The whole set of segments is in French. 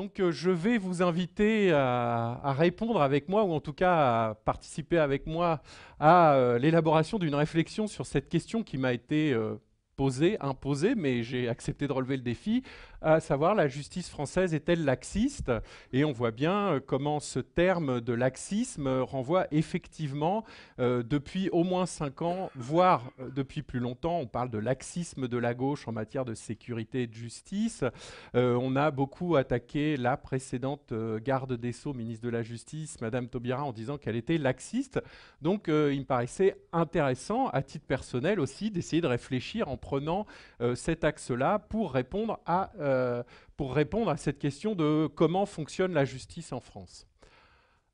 Donc euh, je vais vous inviter à, répondre avec moi, ou en tout cas à participer avec moi à euh, l'élaboration d'une réflexion sur cette question qui m'a été euh, posée, imposée, mais j'ai accepté de relever le défi à savoir la justice française est-elle laxiste Et on voit bien euh, comment ce terme de laxisme euh, renvoie effectivement euh, depuis au moins cinq ans, voire depuis plus longtemps, on parle de laxisme de la gauche en matière de sécurité et de justice. on a beaucoup attaqué la précédente garde des Sceaux, ministre de la Justice, Madame Taubira, en disant qu'elle était laxiste. Donc il me paraissait intéressant, à titre personnel aussi, d'essayer de réfléchir en prenant cet axe-là pour répondre à euh, pour répondre à cette question de comment fonctionne la justice en France.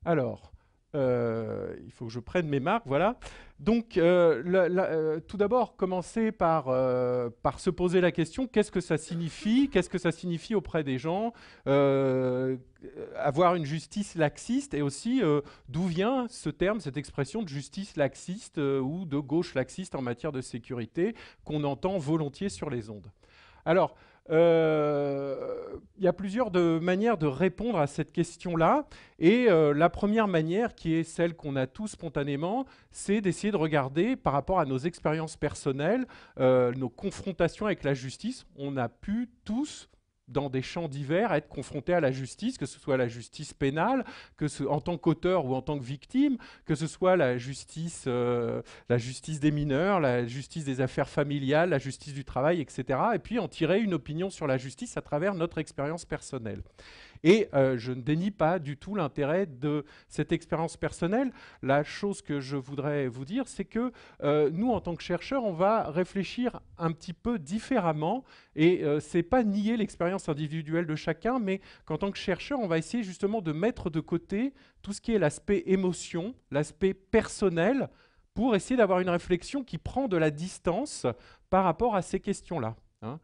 Alors, euh, il faut que je prenne mes marques, voilà. Donc, euh, tout d'abord, commencer par, par se poser la question qu'est-ce que ça signifie Qu'est-ce que ça signifie auprès des gens avoir une justice laxiste et aussi d'où vient ce terme, cette expression de justice laxiste ou de gauche laxiste en matière de sécurité qu'on entend volontiers sur les ondes. Alors, euh, il y a plusieurs de manières de répondre à cette question-là. Et euh, la première manière, qui est celle qu'on a tous spontanément, c'est d'essayer de regarder par rapport à nos expériences personnelles, euh, nos confrontations avec la justice. On a pu tous dans des champs divers, être confronté à la justice, que ce soit la justice pénale, que ce, en tant qu'auteur ou en tant que victime, que ce soit la justice, euh, la justice des mineurs, la justice des affaires familiales, la justice du travail, etc. Et puis en tirer une opinion sur la justice à travers notre expérience personnelle. Et euh, je ne dénie pas du tout l'intérêt de cette expérience personnelle. La chose que je voudrais vous dire, c'est que euh, nous, en tant que chercheurs, on va réfléchir un petit peu différemment. Et ce euh, c'est pas nier l'expérience individuelle de chacun, mais qu'en tant que chercheur, on va essayer justement de mettre de côté tout ce qui est l'aspect émotion, l'aspect personnel, pour essayer d'avoir une réflexion qui prend de la distance par rapport à ces questions-là. Hein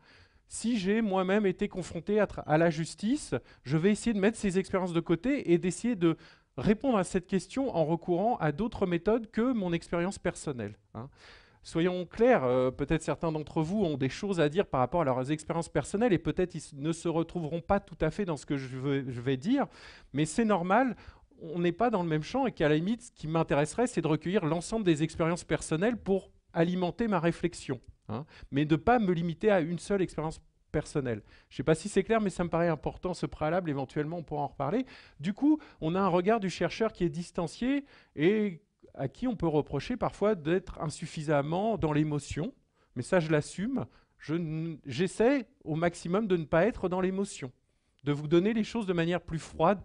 si j'ai moi-même été confronté à, la justice, je vais essayer de mettre ces expériences de côté et d'essayer de répondre à cette question en recourant à d'autres méthodes que mon expérience personnelle. Hein. Soyons clairs, euh, peut-être certains d'entre vous ont des choses à dire par rapport à leurs expériences personnelles et peut-être ils ne se retrouveront pas tout à fait dans ce que je, je vais dire, mais c'est normal, on n'est pas dans le même champ et qu'à la limite, ce qui m'intéresserait, c'est de recueillir l'ensemble des expériences personnelles pour alimenter ma réflexion, hein, mais de ne pas me limiter à une seule expérience personnelle. Je ne sais pas si c'est clair, mais ça me paraît important ce préalable, éventuellement on pourra en reparler. Du coup, on a un regard du chercheur qui est distancié et à qui on peut reprocher parfois d'être insuffisamment dans l'émotion, mais ça je l'assume, j'essaie au maximum de ne pas être dans l'émotion, de vous donner les choses de manière plus froide,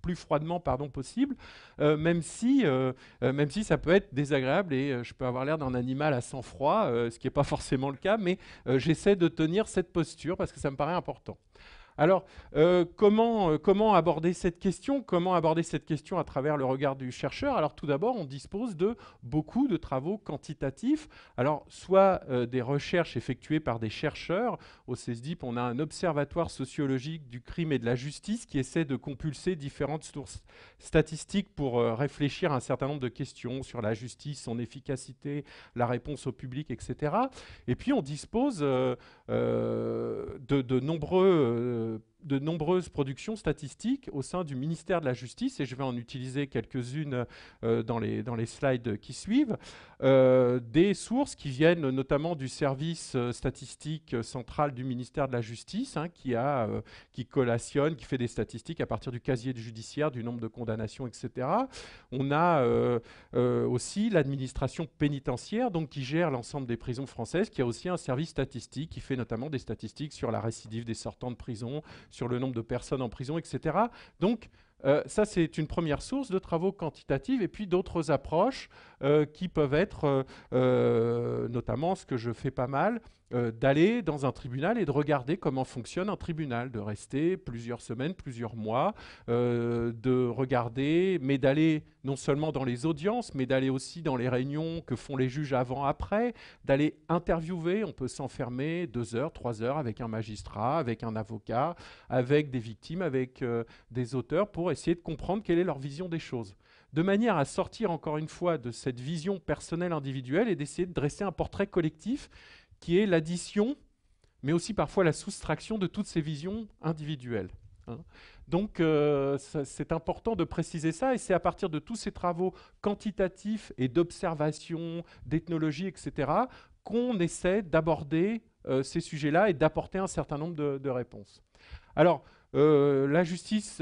plus froidement pardon, possible, euh, même, si, euh, euh, même si ça peut être désagréable et je peux avoir l'air d'un animal à sang-froid, ce qui n'est pas forcément le cas, mais j'essaie de tenir cette posture parce que ça me paraît important. Alors, euh, euh, comment, aborder cette question Comment aborder cette question à travers le regard du chercheur Alors, tout d'abord, on dispose de beaucoup de travaux quantitatifs. Alors, soit euh, des recherches effectuées par des chercheurs. Au CESDIP, on a un observatoire sociologique du crime et de la justice qui essaie de compulser différentes sources statistiques pour réfléchir à un certain nombre de questions sur la justice, son efficacité, la réponse au public, etc. Et puis, on dispose de, nombreux euh, de nombreuses productions statistiques au sein du ministère de la Justice, et je vais en utiliser quelques-unes euh, dans, les, dans les slides qui suivent, euh, des sources qui viennent notamment du service euh, statistique central du ministère de la Justice, hein, qui, a, qui collationne, qui fait des statistiques à partir du casier judiciaire, du nombre de condamnations, etc. On a aussi l'administration pénitentiaire, donc qui gère l'ensemble des prisons françaises, qui a aussi un service statistique, qui fait notamment des statistiques sur la récidive des sortants de prison, sur le nombre de personnes en prison, etc. Donc, euh, ça, c'est une première source de travaux quantitatifs et puis d'autres approches euh, qui peuvent être, euh, notamment ce que je fais pas mal, euh, d'aller dans un tribunal et de regarder comment fonctionne un tribunal, de rester plusieurs semaines, plusieurs mois, euh, de regarder, mais d'aller non seulement dans les audiences, mais d'aller aussi dans les réunions que font les juges avant, après, d'aller interviewer. On peut s'enfermer deux heures, trois heures avec un magistrat, avec un avocat, avec des victimes, avec euh, des auteurs pour essayer de comprendre quelle est leur vision des choses de manière à sortir encore une fois de cette vision personnelle individuelle et d'essayer de dresser un portrait collectif qui est l'addition, mais aussi parfois la soustraction de toutes ces visions individuelles. Hein. Donc euh, c'est important de préciser ça et c'est à partir de tous ces travaux quantitatifs et d'observation, d'ethnologie, etc., qu'on essaie d'aborder euh, ces sujets-là et d'apporter un certain nombre de, réponses. Alors, euh, la justice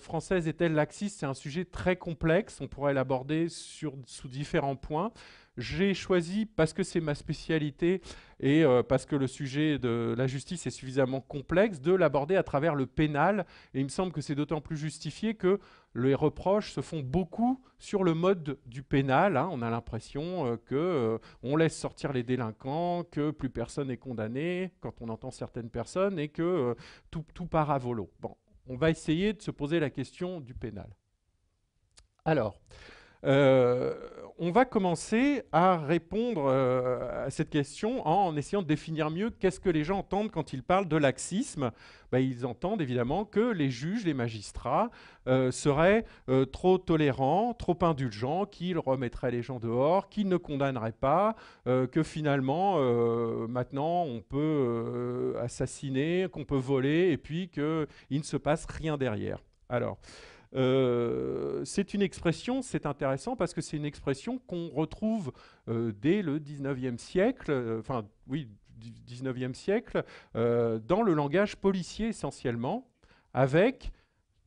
française est-elle laxiste C'est un sujet très complexe, on pourrait l'aborder sous différents points. J'ai choisi, parce que c'est ma spécialité et euh, parce que le sujet de la justice est suffisamment complexe, de l'aborder à travers le pénal. Et il me semble que c'est d'autant plus justifié que les reproches se font beaucoup sur le mode du pénal. Hein. On a l'impression euh, que euh, on laisse sortir les délinquants, que plus personne n'est condamné quand on entend certaines personnes et que tout, part à volo. Bon, on va essayer de se poser la question du pénal. Alors, euh, on va commencer à répondre euh, à cette question en essayant de définir mieux qu'est-ce que les gens entendent quand ils parlent de laxisme. Ben, ils entendent évidemment que les juges, les magistrats euh, seraient trop tolérants, trop indulgents, qu'ils remettraient les gens dehors, qu'ils ne condamneraient pas, que finalement maintenant on peut assassiner, qu'on peut voler et puis qu'il ne se passe rien derrière. Alors, euh, c'est une expression, c'est intéressant parce que c'est une expression qu'on retrouve euh, dès le 19e siècle, euh, enfin oui, 19e siècle, dans le langage policier essentiellement, avec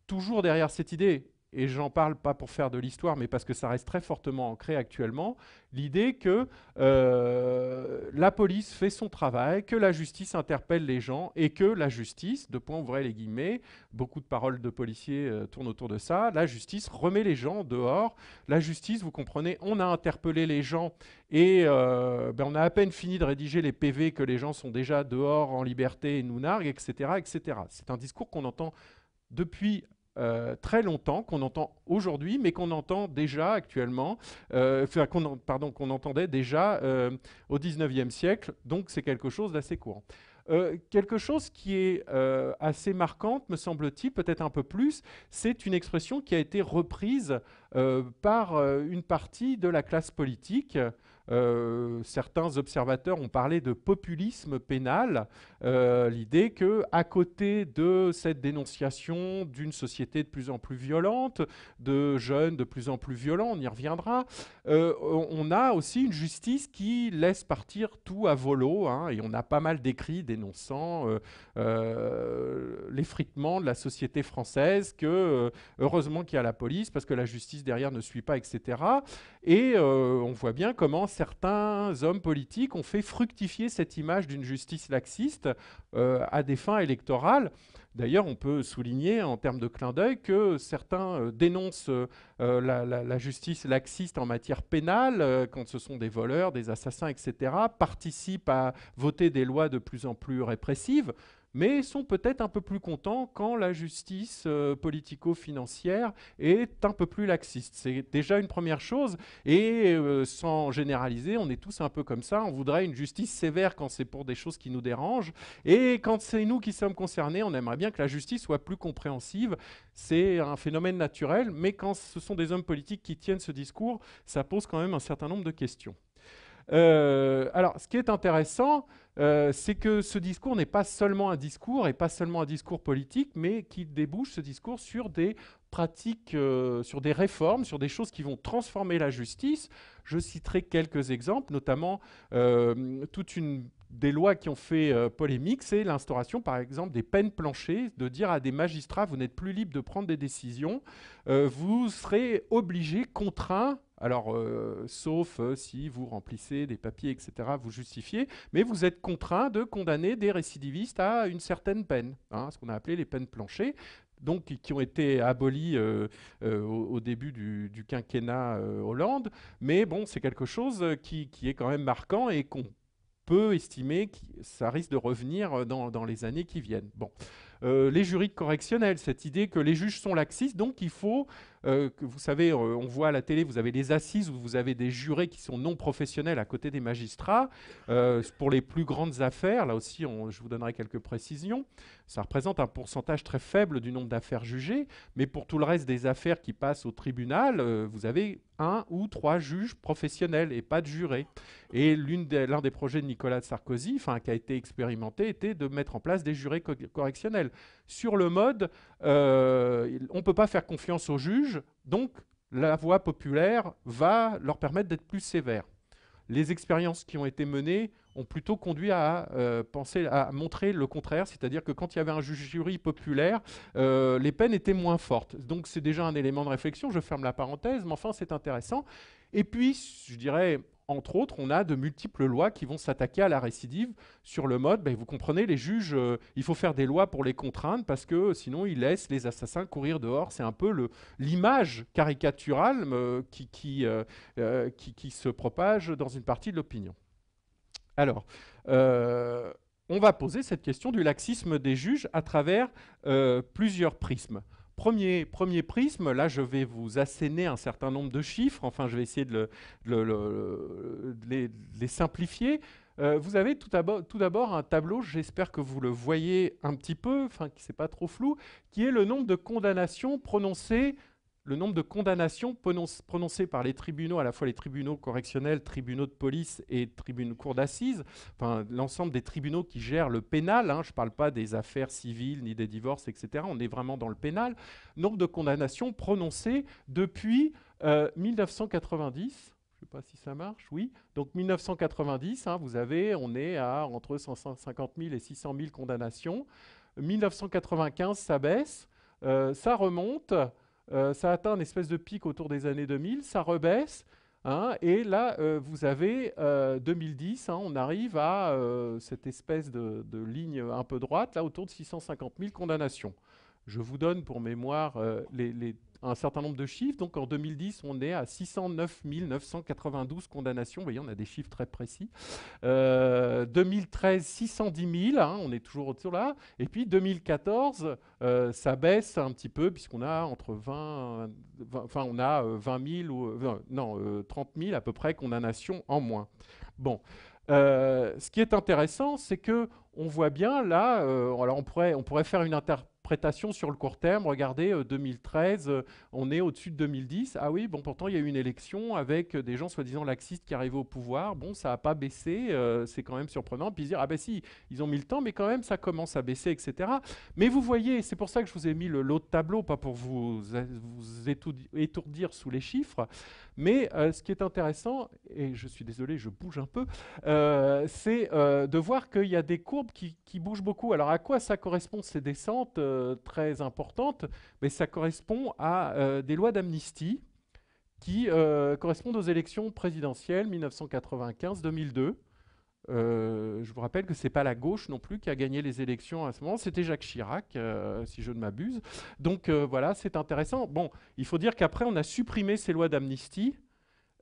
toujours derrière cette idée, et j'en parle pas pour faire de l'histoire, mais parce que ça reste très fortement ancré actuellement, l'idée que euh, la police fait son travail, que la justice interpelle les gens et que la justice, de point vrai les guillemets, beaucoup de paroles de policiers euh, tournent autour de ça, la justice remet les gens dehors. La justice, vous comprenez, on a interpellé les gens et euh, ben, on a à peine fini de rédiger les PV que les gens sont déjà dehors en liberté et nous narguent, etc. etc. C'est un discours qu'on entend depuis euh, très longtemps, qu'on entend aujourd'hui, mais qu'on entend déjà actuellement, euh, pardon, qu'on entendait déjà euh, au 19e siècle, donc c'est quelque chose d'assez courant. quelque chose qui est assez marquante, me semble-t-il, peut-être un peu plus, c'est une expression qui a été reprise par une partie de la classe politique, euh, certains observateurs ont parlé de populisme pénal, euh, l'idée que à côté de cette dénonciation d'une société de plus en plus violente, de jeunes de plus en plus violents, on y reviendra, euh, on a aussi une justice qui laisse partir tout à volo, hein, et on a pas mal d'écrits dénonçant l'effritement de la société française, que heureusement qu'il y a la police parce que la justice derrière ne suit pas, etc. Et on voit bien comment certains hommes politiques ont fait fructifier cette image d'une justice laxiste euh, à des fins électorales. D'ailleurs, on peut souligner en termes de clin d'œil que certains euh, dénoncent euh, la, justice laxiste en matière pénale, quand ce sont des voleurs, des assassins, etc., participent à voter des lois de plus en plus répressives mais sont peut-être un peu plus contents quand la justice euh, politico-financière est un peu plus laxiste. C'est déjà une première chose, et euh, sans généraliser, on est tous un peu comme ça, on voudrait une justice sévère quand c'est pour des choses qui nous dérangent, et quand c'est nous qui sommes concernés, on aimerait bien que la justice soit plus compréhensive. C'est un phénomène naturel, mais quand ce sont des hommes politiques qui tiennent ce discours, ça pose quand même un certain nombre de questions. Euh, alors, ce qui est intéressant, euh, c'est que ce discours n'est pas seulement un discours et pas seulement un discours politique, mais qui débouche ce discours sur des pratiques, euh, sur des réformes, sur des choses qui vont transformer la justice. Je citerai quelques exemples, notamment toute une des lois qui ont fait euh, polémique, c'est l'instauration, par exemple, des peines planchées, de dire à des magistrats, vous n'êtes plus libre de prendre des décisions, euh, vous serez obligé, contraint, alors euh, sauf si vous remplissez des papiers, etc., vous justifiez, mais vous êtes contraint de condamner des récidivistes à une certaine peine, hein, ce qu'on a appelé les peines planchées donc qui ont été abolies au, début du, quinquennat Hollande. Mais bon, c'est quelque chose qui, qui, est quand même marquant et qu'on estimer que ça risque de revenir euh, dans, les années qui viennent. Bon. Euh, les jurys correctionnels, cette idée que les juges sont laxistes, donc il faut euh, vous savez, euh, on voit à la télé, vous avez les assises où vous avez des jurés qui sont non professionnels à côté des magistrats. Euh, pour les plus grandes affaires, là aussi, je vous donnerai quelques précisions. Ça représente un pourcentage très faible du nombre d'affaires jugées, mais pour tout le reste des affaires qui passent au tribunal, vous avez un ou trois juges professionnels et pas de jurés. Et l'un des, des projets de Nicolas Sarkozy, qui a été expérimenté, était de mettre en place des jurés correctionnels sur le mode euh, on ne peut pas faire confiance aux juges, donc la voie populaire va leur permettre d'être plus sévère. Les expériences qui ont été menées ont plutôt conduit à euh, penser, à montrer le contraire, c'est-à-dire que quand il y avait un jury populaire, euh, les peines étaient moins fortes. Donc c'est déjà un élément de réflexion, je ferme la parenthèse, mais enfin c'est intéressant. Et puis, je dirais, entre autres, on a de multiples lois qui vont s'attaquer à la récidive sur le mode, ben, vous comprenez, les juges, euh, il faut faire des lois pour les contraindre parce que euh, sinon ils laissent les assassins courir dehors. C'est un peu l'image caricaturale euh, qui, se propage dans une partie de l'opinion. Alors, on va poser cette question du laxisme des juges à travers plusieurs prismes. Premier, prisme, là je vais vous asséner un certain nombre de chiffres, enfin je vais essayer de, les, simplifier. Euh, vous avez tout d'abord un tableau, j'espère que vous le voyez un petit peu, enfin qui n'est pas trop flou, qui est le nombre de condamnations prononcées le nombre de condamnations prononcées par les tribunaux, à la fois les tribunaux correctionnels, tribunaux de police et tribunaux cours d'assises, enfin, l'ensemble des tribunaux qui gèrent le pénal, hein, je ne parle pas des affaires civiles ni des divorces, etc., on est vraiment dans le pénal, nombre de condamnations prononcées depuis 1990 euh, je ne sais pas si ça marche, oui. Donc 1990, hein, vous avez, on est à entre 150 000 et 600 000 condamnations. 1995, ça baisse, euh, ça remonte, euh, ça atteint une espèce de pic autour des années 2000, ça rebaisse, hein, et là, euh, vous avez 2010, euh, hein, on arrive à cette espèce de, de, ligne un peu droite, là, autour de 650 000 condamnations. Je vous donne pour mémoire euh, un certain nombre de chiffres. Donc en 2010, on est à 609 992 condamnations. Vous voyez, on a des chiffres très précis. 2013, 610 000. on est toujours autour dessus là. Et puis 2014, euh, ça baisse un petit peu puisqu'on a entre 20, enfin on a 20 euh, 000 ou non 30 000 à peu près condamnations en moins. Bon. ce qui est intéressant, c'est que on voit bien là, on pourrait, on pourrait faire une, interprétation, prétation sur le court terme. Regardez, 2013, euh, euh, on est au-dessus de 2010. Ah oui, bon, pourtant, il y a eu une élection avec euh, des gens soi-disant laxistes qui arrivaient au pouvoir. Bon, ça n'a pas baissé, c'est quand même surprenant. Puis dire, ah ben si, ils ont mis le temps, mais quand même, ça commence à baisser, etc. Mais vous voyez, c'est pour ça que je vous ai mis l'autre tableau, pas pour vous, étourdir sous les chiffres. Mais ce qui est intéressant, et je suis désolé, je bouge un peu, c'est de voir qu'il y a des courbes qui, qui, bougent beaucoup. Alors, à quoi ça correspond ces descentes euh, très importante, mais ça correspond à euh, des lois d'amnistie qui euh, correspondent aux élections présidentielles 1995-2002. je vous rappelle que ce n'est pas la gauche non plus qui a gagné les élections à ce moment. C'était Jacques Chirac, si je ne m'abuse. Donc voilà, c'est intéressant. Bon, il faut dire qu'après, on a supprimé ces lois d'amnistie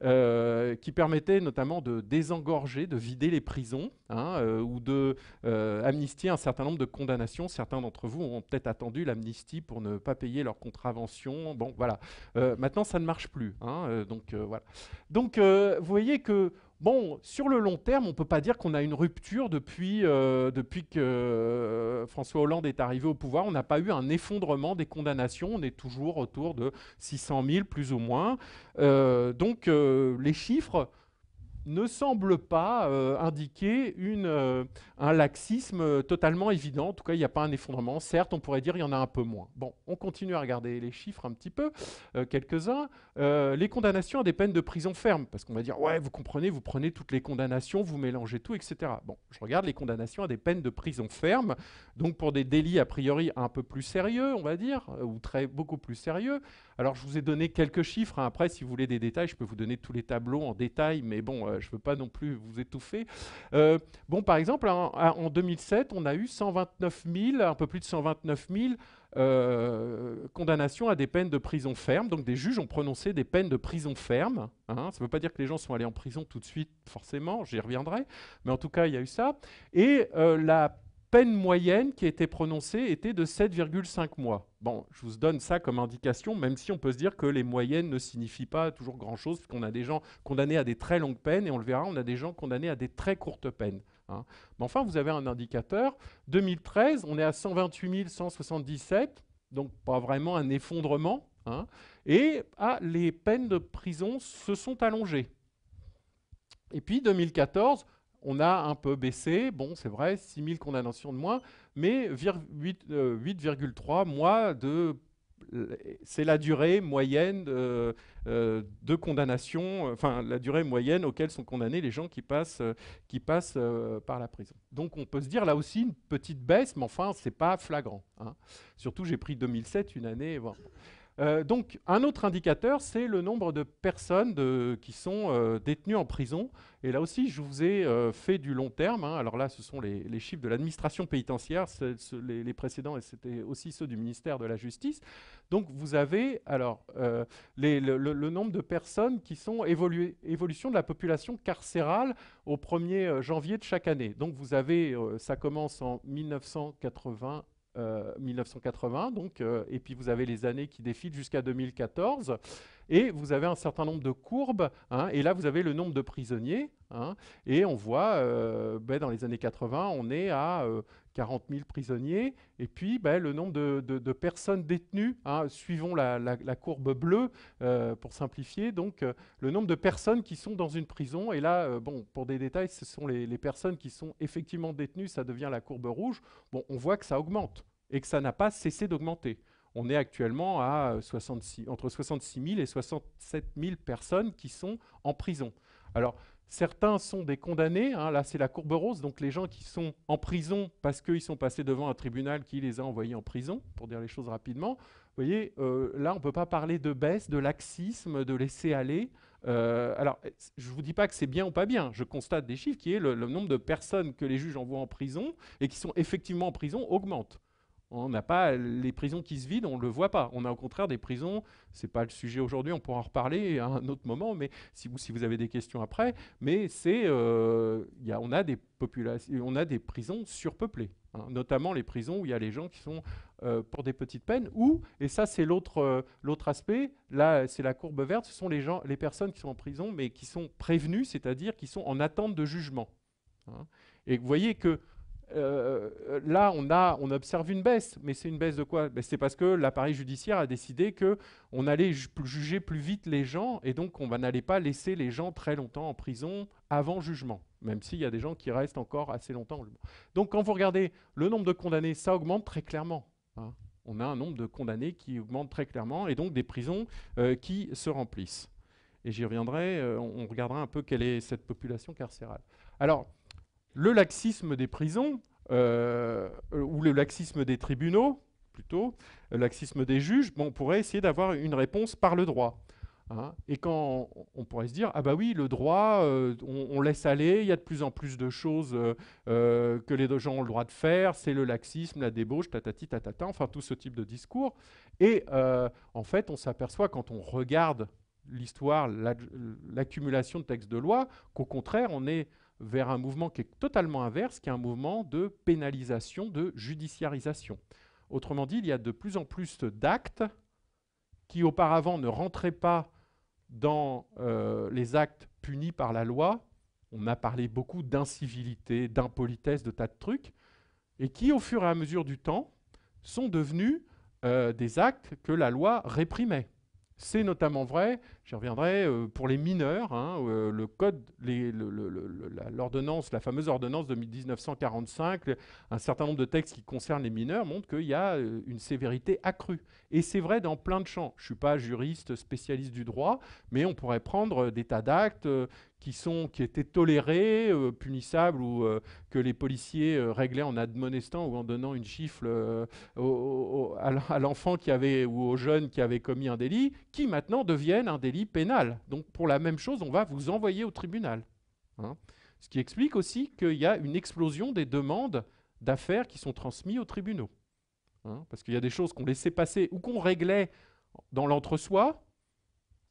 euh, qui permettait notamment de désengorger, de vider les prisons, hein, euh, ou de euh, un certain nombre de condamnations. Certains d'entre vous ont peut-être attendu l'amnistie pour ne pas payer leurs contraventions. Bon, voilà. maintenant, ça ne marche plus. Hein, donc voilà. Donc, vous voyez que Bon, sur le long terme, on ne peut pas dire qu'on a une rupture depuis, euh, que euh, François Hollande est arrivé au pouvoir. On n'a pas eu un effondrement des condamnations. On est toujours autour de 600 000, plus ou moins. Euh, donc, les chiffres ne semble pas euh, indiquer euh, un laxisme totalement évident. En tout cas, il n'y a pas un effondrement. Certes, on pourrait dire qu'il y en a un peu moins. Bon, on continue à regarder les chiffres un petit peu, euh, quelques-uns. les condamnations à des peines de prison ferme, parce qu'on va dire, ouais, vous comprenez, vous prenez toutes les condamnations, vous mélangez tout, etc. Bon, je regarde les condamnations à des peines de prison ferme, donc pour des délits a priori un peu plus sérieux, on va dire, ou très, beaucoup plus sérieux. Alors je vous ai donné quelques chiffres, hein. après si vous voulez des détails, je peux vous donner tous les tableaux en détail, mais bon, euh, je ne veux pas non plus vous étouffer. Euh, bon, par exemple, hein, en, 2007, on a eu 129 000, un peu plus de 129 000 euh, condamnations à des peines de prison ferme. Donc des juges ont prononcé des peines de prison ferme. Hein. Ça ne veut pas dire que les gens sont allés en prison tout de suite, forcément, j'y reviendrai. Mais en tout cas, il y a eu ça. Et la peine moyenne qui a été prononcée était de 7,5 mois. Bon, je vous donne ça comme indication, même si on peut se dire que les moyennes ne signifient pas toujours grand-chose, puisqu'on qu'on a des gens condamnés à des très longues peines, et on le verra, on a des gens condamnés à des très courtes peines. Hein. Mais enfin, vous avez un indicateur. 2013, on est à 128 177, donc pas vraiment un effondrement. Hein, et ah, les peines de prison se sont allongées. Et puis 2014, on a un peu baissé, bon c'est vrai, 6000 condamnations de moins, mais 8,3 euh, mois de... C'est la durée moyenne de, euh, condamnation, enfin la durée moyenne auquel sont condamnés les gens qui passent, qui passent euh, par la prison. Donc on peut se dire là aussi une petite baisse, mais enfin c'est pas flagrant. Hein. Surtout j'ai pris 2007, une année. Euh, donc, un autre indicateur, c'est le nombre de personnes de, qui sont euh, détenues en prison. Et là aussi, je vous ai euh, fait du long terme. Hein. Alors là, ce sont les, chiffres de l'administration pénitentiaire, les, précédents, et c'était aussi ceux du ministère de la Justice. Donc, vous avez alors le, nombre de personnes qui sont évoluées, évolution de la population carcérale au 1er janvier de chaque année. Donc, vous avez, ça commence en 1980 1980, euh, donc, euh, et puis vous avez les années qui défilent jusqu'à 2014, et vous avez un certain nombre de courbes, hein, et là vous avez le nombre de prisonniers, hein, et on voit, euh, ben, dans les années 80, on est à 40 000 prisonniers, et puis ben, le nombre de, personnes détenues, hein, suivons la, courbe bleue euh, pour simplifier, donc euh, le nombre de personnes qui sont dans une prison, et là, euh, bon, pour des détails, ce sont les, personnes qui sont effectivement détenues, ça devient la courbe rouge, bon, on voit que ça augmente, et que ça n'a pas cessé d'augmenter. On est actuellement à 66, entre 66 000 et 67 000 personnes qui sont en prison. Alors, Certains sont des condamnés, hein, là c'est la courbe rose, donc les gens qui sont en prison parce qu'ils sont passés devant un tribunal qui les a envoyés en prison, pour dire les choses rapidement. Vous voyez, euh, là on ne peut pas parler de baisse, de laxisme, de laisser aller. Euh, alors je ne vous dis pas que c'est bien ou pas bien, je constate des chiffres qui est le nombre de personnes que les juges envoient en prison et qui sont effectivement en prison augmente. On n'a pas les prisons qui se vident, on ne le voit pas. On a au contraire des prisons, ce n'est pas le sujet aujourd'hui, on pourra en reparler à un autre moment, mais si vous, si vous avez des questions après, mais c'est, euh, on, a des populations, on a des prisons surpeuplées, hein. notamment les prisons où il y a les gens qui sont euh, pour des petites peines, ou, et ça c'est euh, l'autre, aspect, là c'est la courbe verte, ce sont les, gens, les personnes qui sont en prison, mais qui sont prévenues, c'est-à-dire qui sont en attente de jugement. Hein. Et vous voyez que euh, là, on, a, on observe une baisse. Mais c'est une baisse de quoi ben, C'est parce que l'appareil judiciaire a décidé que on allait juger plus vite les gens et donc on n'allait pas laisser les gens très longtemps en prison avant jugement, même s'il y a des gens qui restent encore assez longtemps. Donc quand vous regardez le nombre de condamnés, ça augmente très clairement. Hein. On a un nombre de condamnés qui augmente très clairement et donc des prisons euh, qui se remplissent. Et j'y reviendrai, euh, on regardera un peu quelle est cette population carcérale. Alors, le laxisme des prisons, euh, euh, ou le laxisme des tribunaux, plutôt, le laxisme des juges, bon, on pourrait essayer d'avoir une réponse par le droit. Hein. Et quand on pourrait se dire, ah bah oui, le droit, euh, on, laisse aller, il y a de plus en plus de choses que les deux gens ont le droit de faire, c'est le laxisme, la débauche, tatati, tatata, enfin tout ce type de discours. Et en fait, on s'aperçoit quand on regarde l'histoire, l'accumulation de textes de loi, qu'au contraire, on est vers un mouvement qui est totalement inverse, qui est un mouvement de pénalisation, de judiciarisation. Autrement dit, il y a de plus en plus d'actes qui auparavant ne rentraient pas dans euh, les actes punis par la loi. On a parlé beaucoup d'incivilité, d'impolitesse, de tas de trucs, et qui, au fur et à mesure du temps, sont devenus euh, des actes que la loi réprimait. C'est notamment vrai je reviendrai. Euh, pour les mineurs, hein, euh, le code, l'ordonnance, la, fameuse ordonnance de 1945, un certain nombre de textes qui concernent les mineurs montrent qu'il y a euh, une sévérité accrue. Et c'est vrai dans plein de champs. Je ne suis pas juriste spécialiste du droit, mais on pourrait prendre des tas d'actes qui, sont, qui étaient tolérés, punissables, ou que les policiers réglaient en admonestant ou en donnant une chiffre à l'enfant qui avait, ou au jeune qui avait commis un délit, qui maintenant deviennent un délit pénal. Donc pour la même chose, on va vous envoyer au tribunal. Hein. Ce qui explique aussi qu'il y a une explosion des demandes d'affaires qui sont transmises aux tribunaux. Hein, parce qu'il y a des choses qu'on laissait passer ou qu'on réglait dans l'entre-soi,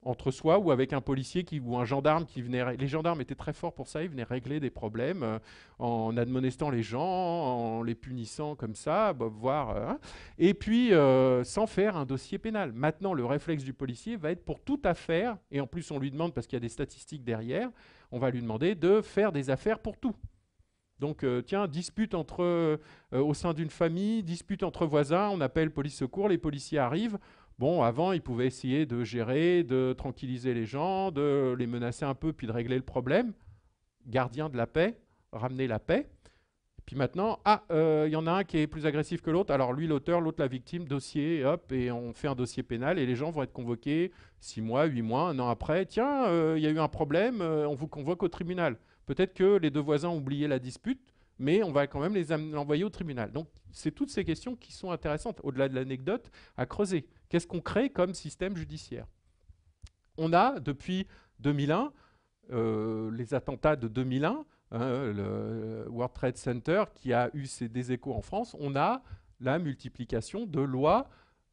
entre soi ou avec un policier qui, ou un gendarme qui venait. Les gendarmes étaient très forts pour ça, ils venaient régler des problèmes euh, en admonestant les gens, en les punissant comme ça, bah, voire. Hein. et puis, euh, sans faire un dossier pénal. Maintenant, le réflexe du policier va être pour toute affaire, et en plus, on lui demande, parce qu'il y a des statistiques derrière, on va lui demander de faire des affaires pour tout. Donc, euh, tiens, dispute entre, au sein d'une famille, dispute entre voisins, on appelle police secours, les policiers arrivent, Bon, avant, ils pouvaient essayer de gérer, de tranquilliser les gens, de les menacer un peu, puis de régler le problème. Gardien de la paix, ramener la paix. Puis maintenant, ah, euh, il y en a un qui est plus agressif que l'autre. Alors lui, l'auteur, l'autre, la victime, dossier, hop, et on fait un dossier pénal. Et les gens vont être convoqués six mois, huit mois, un an après. Tiens, euh, il y a eu un problème, euh, on vous convoque au tribunal. Peut-être que les deux voisins ont oublié la dispute, mais on va quand même les envoyer au tribunal. Donc, c'est toutes ces questions qui sont intéressantes, au-delà de l'anecdote, à creuser. Qu'est-ce qu'on crée comme système judiciaire On a, depuis 2001, euh, les attentats de 2001, hein, le World Trade Center, qui a eu ses, des échos en France, on a la multiplication de lois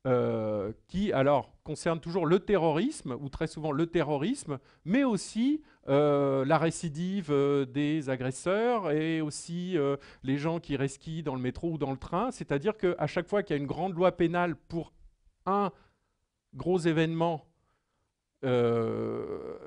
euh, qui, alors, concernent toujours le terrorisme, ou très souvent le terrorisme, mais aussi euh, la récidive des agresseurs et aussi les gens qui resquillent dans le métro ou dans le train. C'est-à-dire qu'à chaque fois qu'il y a une grande loi pénale pour un gros événement euh,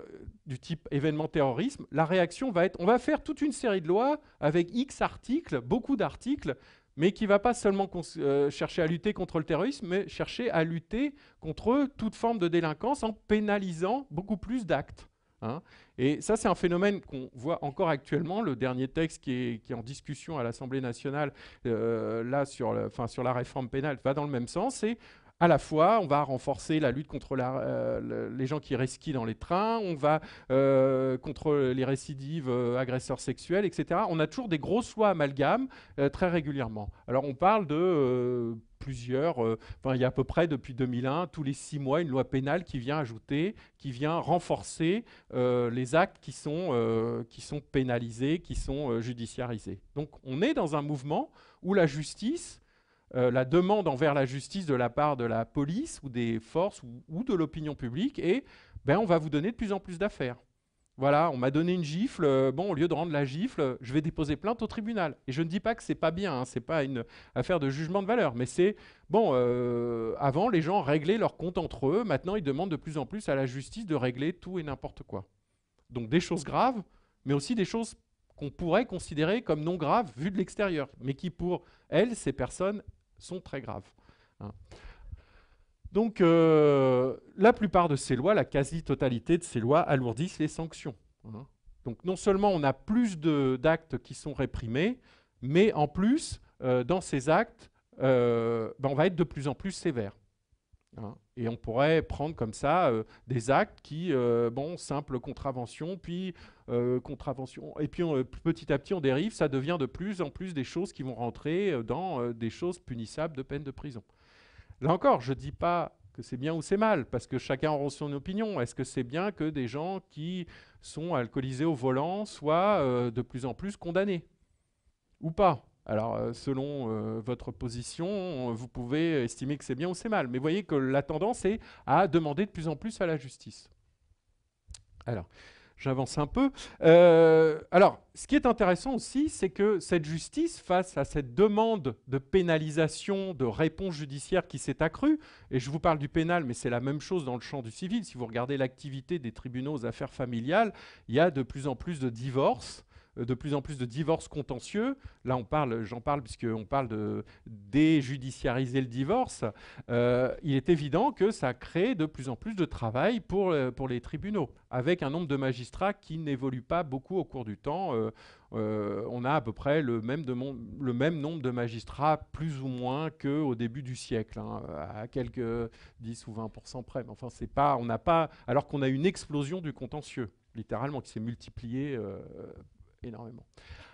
du type événement terrorisme, la réaction va être on va faire toute une série de lois avec X articles, beaucoup d'articles, mais qui ne va pas seulement euh, chercher à lutter contre le terrorisme, mais chercher à lutter contre toute forme de délinquance en pénalisant beaucoup plus d'actes. Hein. Et ça, c'est un phénomène qu'on voit encore actuellement. Le dernier texte qui est, en discussion à l'Assemblée nationale, euh, là, sur, sur la réforme pénale, va dans le même sens. C'est à la fois, on va renforcer la lutte contre euh, les gens qui resquient dans les trains, on va euh, contre les récidives euh, agresseurs sexuels, etc. On a toujours des grosses lois amalgames très régulièrement. Alors on parle de plusieurs, il y a à peu près depuis 2001, tous les six mois, une loi pénale qui vient ajouter, qui vient renforcer les actes qui sont, qui sont pénalisés, qui sont judiciarisés. Donc on est dans un mouvement où la justice euh, la demande envers la justice de la part de la police ou des forces ou, de l'opinion publique et ben, on va vous donner de plus en plus d'affaires. Voilà, on m'a donné une gifle, euh, bon, au lieu de rendre la gifle, euh, je vais déposer plainte au tribunal. Et je ne dis pas que c'est pas bien, ce hein, c'est pas une affaire de jugement de valeur, mais c'est, bon, avant, les gens réglaient leurs comptes entre eux, maintenant, ils demandent de plus en plus à la justice de régler tout et n'importe quoi. Donc des choses graves, mais aussi des choses qu'on pourrait considérer comme non graves vu de l'extérieur, mais qui pour elles, ces personnes, sont très graves. Hein. Donc, euh, la plupart de ces lois, la quasi-totalité de ces lois, alourdissent les sanctions. Hein. Donc, non seulement on a plus d'actes qui sont réprimés, mais en plus, euh, dans ces actes, euh, ben, on va être de plus en plus sévère. Hein. Et on pourrait prendre comme ça euh, des actes qui, euh, bon, simple contravention, puis euh, contravention, et puis petit à petit on dérive, ça devient de plus en plus des choses qui vont rentrer dans des choses punissables de peine de prison. Là encore, je ne dis pas que c'est bien ou c'est mal, parce que chacun aura son opinion. Est-ce que c'est bien que des gens qui sont alcoolisés au volant soient de plus en plus condamnés Ou pas alors, euh, selon euh, votre position, vous pouvez estimer que c'est bien ou c'est mal. Mais vous voyez que la tendance est à demander de plus en plus à la justice. Alors, j'avance un peu. Euh, alors, ce qui est intéressant aussi, c'est que cette justice, face à cette demande de pénalisation, de réponse judiciaire qui s'est accrue, et je vous parle du pénal, mais c'est la même chose dans le champ du civil, si vous regardez l'activité des tribunaux aux affaires familiales, il y a de plus en plus de divorces euh, de plus en plus de divorces contentieux. Là, on parle, j'en parle puisqu'on parle de déjudiciariser le divorce. Euh, il est évident que ça crée de plus en plus de travail pour, euh, pour les tribunaux, avec un nombre de magistrats qui n'évolue pas beaucoup au cours du temps. on a à peu près le même, nombre de magistrats, plus ou moins, qu'au début du siècle, hein, à quelques 10 ou 20 près. enfin, c'est pas, on n'a pas, alors qu'on a une explosion du contentieux, littéralement, qui s'est multipliée énormément.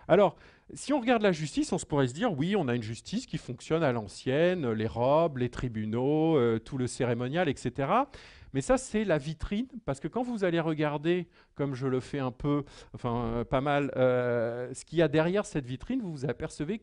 Alors, si on regarde la justice, on se pourrait se dire, oui, on a une justice qui fonctionne à l'ancienne, les robes, les tribunaux, euh, tout le cérémonial, etc. Mais ça, c'est la vitrine, parce que quand vous allez regarder, comme je le fais un peu, enfin euh, pas mal, euh, ce qu'il y a derrière cette vitrine, vous vous apercevez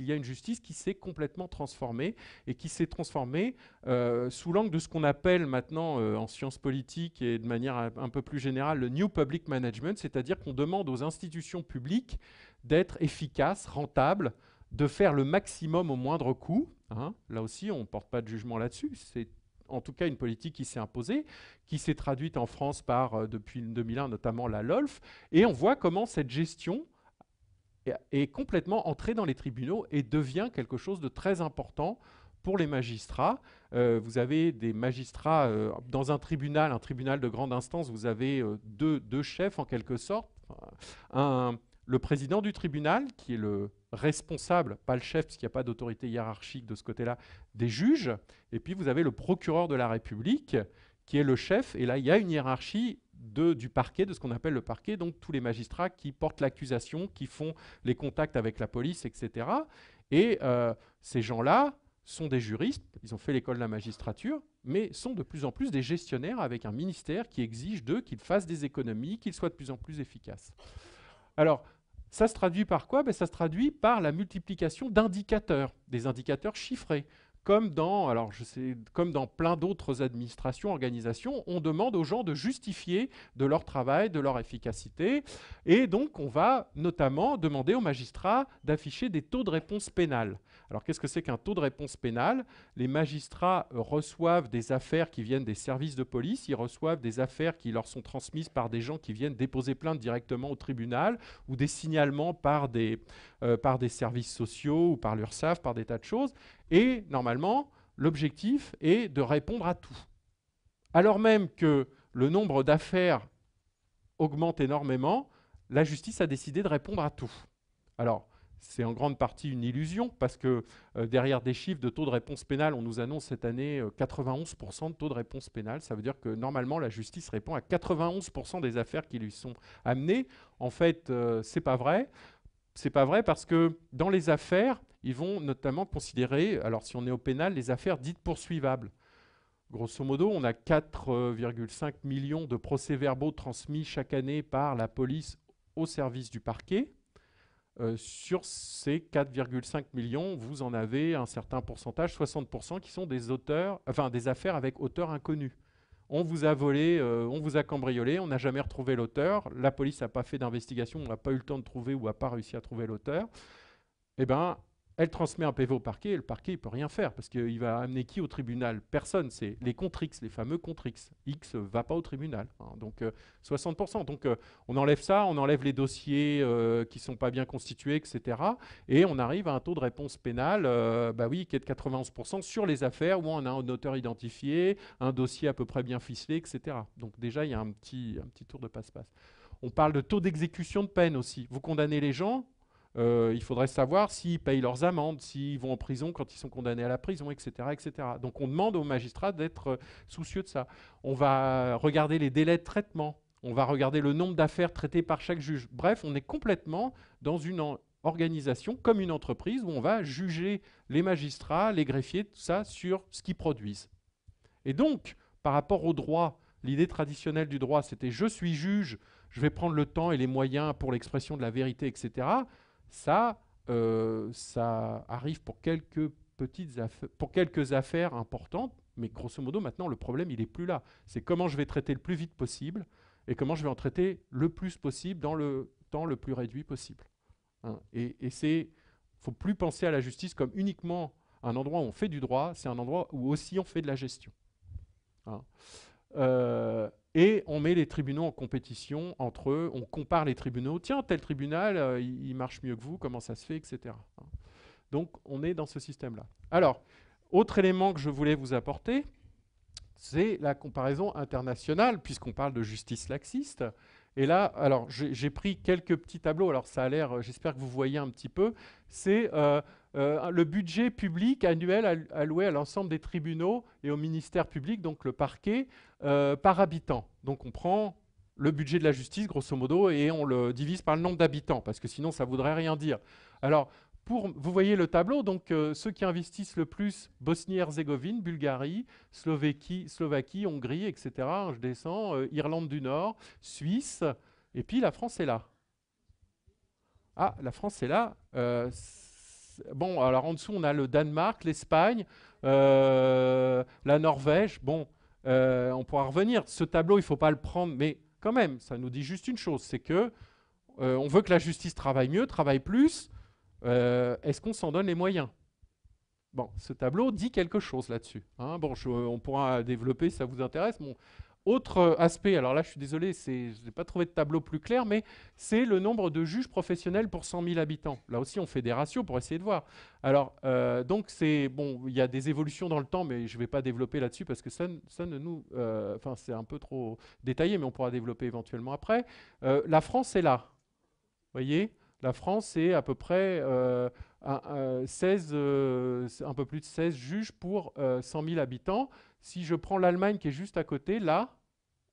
il y a une justice qui s'est complètement transformée et qui s'est transformée euh, sous l'angle de ce qu'on appelle maintenant euh, en sciences politiques et de manière un, peu plus générale le New Public Management, c'est-à-dire qu'on demande aux institutions publiques d'être efficaces, rentables, de faire le maximum au moindre coût. Hein. Là aussi, on ne porte pas de jugement là-dessus. C'est en tout cas une politique qui s'est imposée, qui s'est traduite en France par, euh, depuis 2001, notamment la LOLF. Et on voit comment cette gestion est complètement entré dans les tribunaux et devient quelque chose de très important pour les magistrats. Euh, vous avez des magistrats euh, dans un tribunal, un tribunal de grande instance, vous avez euh, deux, chefs en quelque sorte. le président du tribunal, qui est le responsable, pas le chef, qu'il n'y a pas d'autorité hiérarchique de ce côté-là, des juges. Et puis vous avez le procureur de la République, qui est le chef. Et là, il y a une hiérarchie de, du parquet, de ce qu'on appelle le parquet, donc tous les magistrats qui portent l'accusation, qui font les contacts avec la police, etc. Et euh, ces gens-là sont des juristes, ils ont fait l'école de la magistrature, mais sont de plus en plus des gestionnaires avec un ministère qui exige d'eux qu'ils fassent des économies, qu'ils soient de plus en plus efficaces. Alors, ça se traduit par quoi ben, Ça se traduit par la multiplication d'indicateurs, des indicateurs chiffrés comme dans, alors je sais, comme dans plein d'autres administrations, organisations, on demande aux gens de justifier de leur travail, de leur efficacité. Et donc, on va notamment demander aux magistrats d'afficher des taux de réponse pénale. Alors, qu'est-ce que c'est qu'un taux de réponse pénale Les magistrats reçoivent des affaires qui viennent des services de police, ils reçoivent des affaires qui leur sont transmises par des gens qui viennent déposer plainte directement au tribunal, ou des signalements par des, euh, par des services sociaux, ou par l'URSSAF, par des tas de choses. Et normalement, l'objectif est de répondre à tout. Alors même que le nombre d'affaires augmente énormément, la justice a décidé de répondre à tout. Alors, c'est en grande partie une illusion parce que euh, derrière des chiffres de taux de réponse pénale, on nous annonce cette année 91% euh, de taux de réponse pénale. Ça veut dire que normalement, la justice répond à 91% des affaires qui lui sont amenées. En fait, ce euh, c'est pas vrai. C'est pas vrai parce que dans les affaires, ils vont notamment considérer, alors si on est au pénal, les affaires dites poursuivables. Grosso modo, on a 4,5 millions de procès-verbaux transmis chaque année par la police au service du parquet. Euh, sur ces 4,5 millions, vous en avez un certain pourcentage, 60%, qui sont des auteurs, enfin des affaires avec auteur inconnu. On vous a volé, euh, on vous a cambriolé, on n'a jamais retrouvé l'auteur. La police n'a pas fait d'investigation, on n'a pas eu le temps de trouver ou n'a pas réussi à trouver l'auteur. Eh bien, elle transmet un PV au parquet et le parquet ne peut rien faire parce qu'il va amener qui au tribunal Personne, c'est les contre X, les fameux contre X. X ne va pas au tribunal, hein, donc 60%. Euh, donc euh, on enlève ça, on enlève les dossiers euh, qui ne sont pas bien constitués, etc. Et on arrive à un taux de réponse pénale bah oui, qui est de 91% sur les affaires où on a un auteur identifié, un dossier à peu près bien ficelé, etc. Donc déjà, il y a un petit, un petit tour de passe-passe. On parle de taux d'exécution de peine aussi. Vous condamnez les gens, euh, il faudrait savoir s'ils payent leurs amendes, s'ils vont en prison quand ils sont condamnés à la prison, etc. etc. Donc on demande aux magistrats d'être euh, soucieux de ça. On va regarder les délais de traitement, on va regarder le nombre d'affaires traitées par chaque juge. Bref, on est complètement dans une organisation comme une entreprise où on va juger les magistrats, les greffiers, tout ça, sur ce qu'ils produisent. Et donc, par rapport au droit, l'idée traditionnelle du droit, c'était je suis juge, je vais prendre le temps et les moyens pour l'expression de la vérité, etc. Ça, euh, ça arrive pour quelques, petites affaires, pour quelques affaires importantes, mais grosso modo, maintenant, le problème, il n'est plus là. C'est comment je vais traiter le plus vite possible et comment je vais en traiter le plus possible dans le temps le plus réduit possible. Hein. Et, et c'est faut plus penser à la justice comme uniquement un endroit où on fait du droit, c'est un endroit où aussi on fait de la gestion. Hein. Euh, et on met les tribunaux en compétition entre eux, on compare les tribunaux. Tiens, tel tribunal, euh, il marche mieux que vous, comment ça se fait, etc. Donc on est dans ce système-là. Alors, autre élément que je voulais vous apporter, c'est la comparaison internationale, puisqu'on parle de justice laxiste. Et là, alors j'ai pris quelques petits tableaux, alors ça a l'air, euh, j'espère que vous voyez un petit peu, c'est euh, euh, le budget public annuel alloué à l'ensemble des tribunaux et au ministère public, donc le parquet, par habitant. Donc on prend le budget de la justice, grosso modo, et on le divise par le nombre d'habitants, parce que sinon ça ne voudrait rien dire. Alors, vous voyez le tableau, donc euh, ceux qui investissent le plus, Bosnie-Herzégovine, Bulgarie, Slovaquie, Slovaquie, Hongrie, etc. Je descends, euh, Irlande du Nord, Suisse, et puis la France est là. Ah, la France est là. Euh, bon, alors en dessous, on a le Danemark, l'Espagne, la Norvège. Bon, on pourra revenir. Ce tableau, il ne faut pas le prendre, mais quand même, ça nous dit juste une chose, c'est que on veut que la justice travaille mieux, travaille plus. Euh, est-ce qu'on s'en donne les moyens Bon, ce tableau dit quelque chose là-dessus. Hein. Bon, on pourra développer si ça vous intéresse. Mon autre euh, aspect, alors là je suis désolé, je n'ai pas trouvé de tableau plus clair, mais c'est le nombre de juges professionnels pour 100 000 habitants. Là aussi on fait des ratios pour essayer de voir. Alors euh, donc c'est bon, il y a des évolutions dans le temps, mais je ne vais pas développer là-dessus parce que ça, ne nous, enfin c'est un peu trop détaillé, mais on pourra développer éventuellement après. la France est là, voyez. La France, est à peu près euh, un, 16, euh, euh, un peu plus de 16 juges pour 100 000 habitants. Si je prends l'Allemagne qui est juste à côté, là,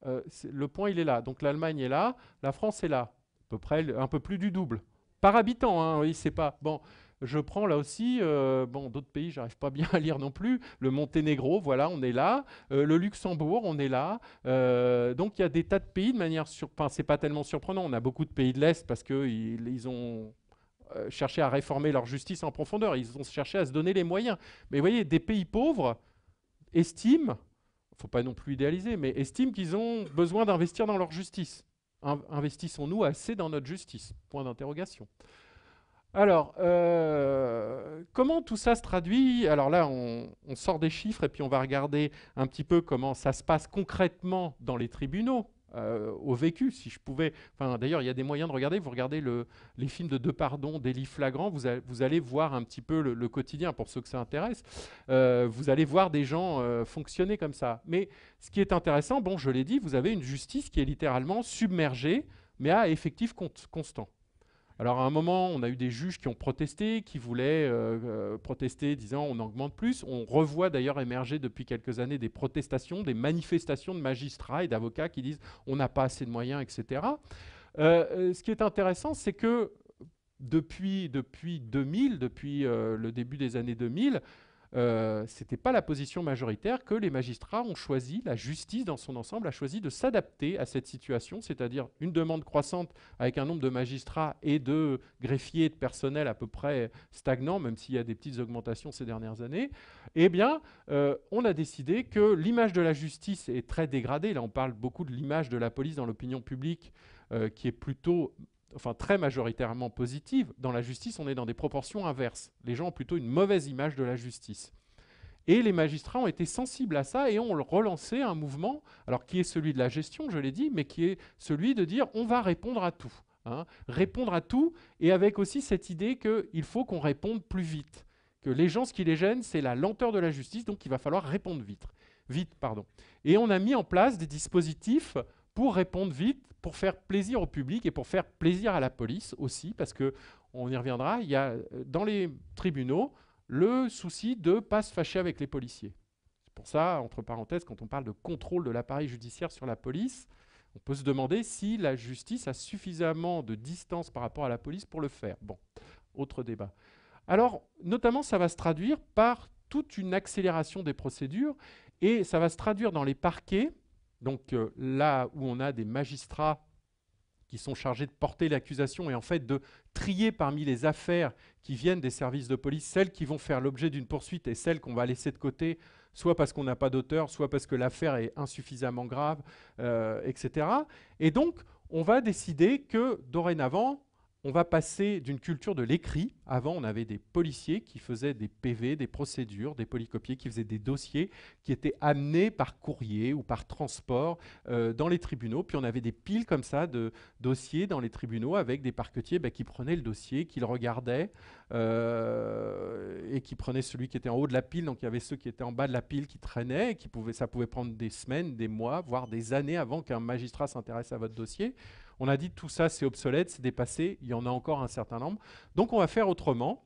le point il est là. Donc l'Allemagne est là, la France est là, à peu près un peu plus du double. Par habitant, hein, oui, c'est pas... Bon, je prends là aussi, euh, bon, d'autres pays, j'arrive pas bien à lire non plus, le Monténégro, voilà, on est là, euh, le Luxembourg, on est là. Euh, donc il y a des tas de pays de manière sur, c'est pas tellement surprenant. On a beaucoup de pays de l'Est parce qu'ils ils ont cherché à réformer leur justice en profondeur, ils ont cherché à se donner les moyens. Mais vous voyez, des pays pauvres estiment, faut pas non plus idéaliser, mais estiment qu'ils ont besoin d'investir dans leur justice. Investissons-nous assez dans notre justice Point d'interrogation. Alors, euh, comment tout ça se traduit Alors là, on, sort des chiffres et puis on va regarder un petit peu comment ça se passe concrètement dans les tribunaux. Euh, au vécu, si je pouvais. Enfin, d'ailleurs, il y a des moyens de regarder. Vous regardez les films de deux Délit flagrant, vous, vous, allez voir un petit peu le, quotidien pour ceux que ça intéresse. Euh, vous allez voir des gens fonctionner comme ça. Mais ce qui est intéressant, bon, je l'ai dit, vous avez une justice qui est littéralement submergée, mais à effectif constant. Alors à un moment, on a eu des juges qui ont protesté, qui voulaient euh, euh, protester disant on augmente plus. On revoit d'ailleurs émerger depuis quelques années des protestations, des manifestations de magistrats et d'avocats qui disent on n'a pas assez de moyens, etc. Euh, ce qui est intéressant, c'est que depuis, depuis 2000, depuis le début des années 2000, euh, c'était ce n'était pas la position majoritaire que les magistrats ont choisi, la justice dans son ensemble a choisi de s'adapter à cette situation, c'est-à-dire une demande croissante avec un nombre de magistrats et de greffiers de personnel à peu près stagnant, même s'il y a des petites augmentations ces dernières années, eh bien, euh, on a décidé que l'image de la justice est très dégradée. Là, on parle beaucoup de l'image de la police dans l'opinion publique, euh, qui est plutôt enfin très majoritairement positive, dans la justice, on est dans des proportions inverses. Les gens ont plutôt une mauvaise image de la justice. Et les magistrats ont été sensibles à ça et ont relancé un mouvement, alors qui est celui de la gestion, je l'ai dit, mais qui est celui de dire on va répondre à tout. Hein. répondre à tout, et avec aussi cette idée qu'il faut qu'on réponde plus vite. Que les gens, ce qui les gêne, c'est la lenteur de la justice, donc il va falloir répondre vite. Vite, pardon. Et on a mis en place des dispositifs pour répondre vite, pour faire plaisir au public et pour faire plaisir à la police aussi, parce que on y reviendra, il y a euh, dans les tribunaux le souci de ne pas se fâcher avec les policiers. C'est pour ça, entre parenthèses, quand on parle de contrôle de l'appareil judiciaire sur la police, on peut se demander si la justice a suffisamment de distance par rapport à la police pour le faire. Bon, autre débat. Alors, notamment, ça va se traduire par toute une accélération des procédures et ça va se traduire dans les parquets donc euh, là où on a des magistrats qui sont chargés de porter l'accusation et en fait de trier parmi les affaires qui viennent des services de police celles qui vont faire l'objet d'une poursuite et celles qu'on va laisser de côté, soit parce qu'on n'a pas d'auteur, soit parce que l'affaire est insuffisamment grave, euh, etc. Et donc, on va décider que dorénavant, on va passer d'une culture de l'écrit. Avant, on avait des policiers qui faisaient des PV, des procédures, des polycopiers, qui faisaient des dossiers qui étaient amenés par courrier ou par transport euh, dans les tribunaux. Puis on avait des piles comme ça de dossiers dans les tribunaux avec des parquetiers bah, qui prenaient le dossier, qui le regardaient euh, et qui prenaient celui qui était en haut de la pile. Donc il y avait ceux qui étaient en bas de la pile qui traînaient. Et qui pouvaient, ça pouvait prendre des semaines, des mois, voire des années avant qu'un magistrat s'intéresse à votre dossier. On a dit tout ça, c'est obsolète, c'est dépassé, il y en a encore un certain nombre. Donc on va faire autrement.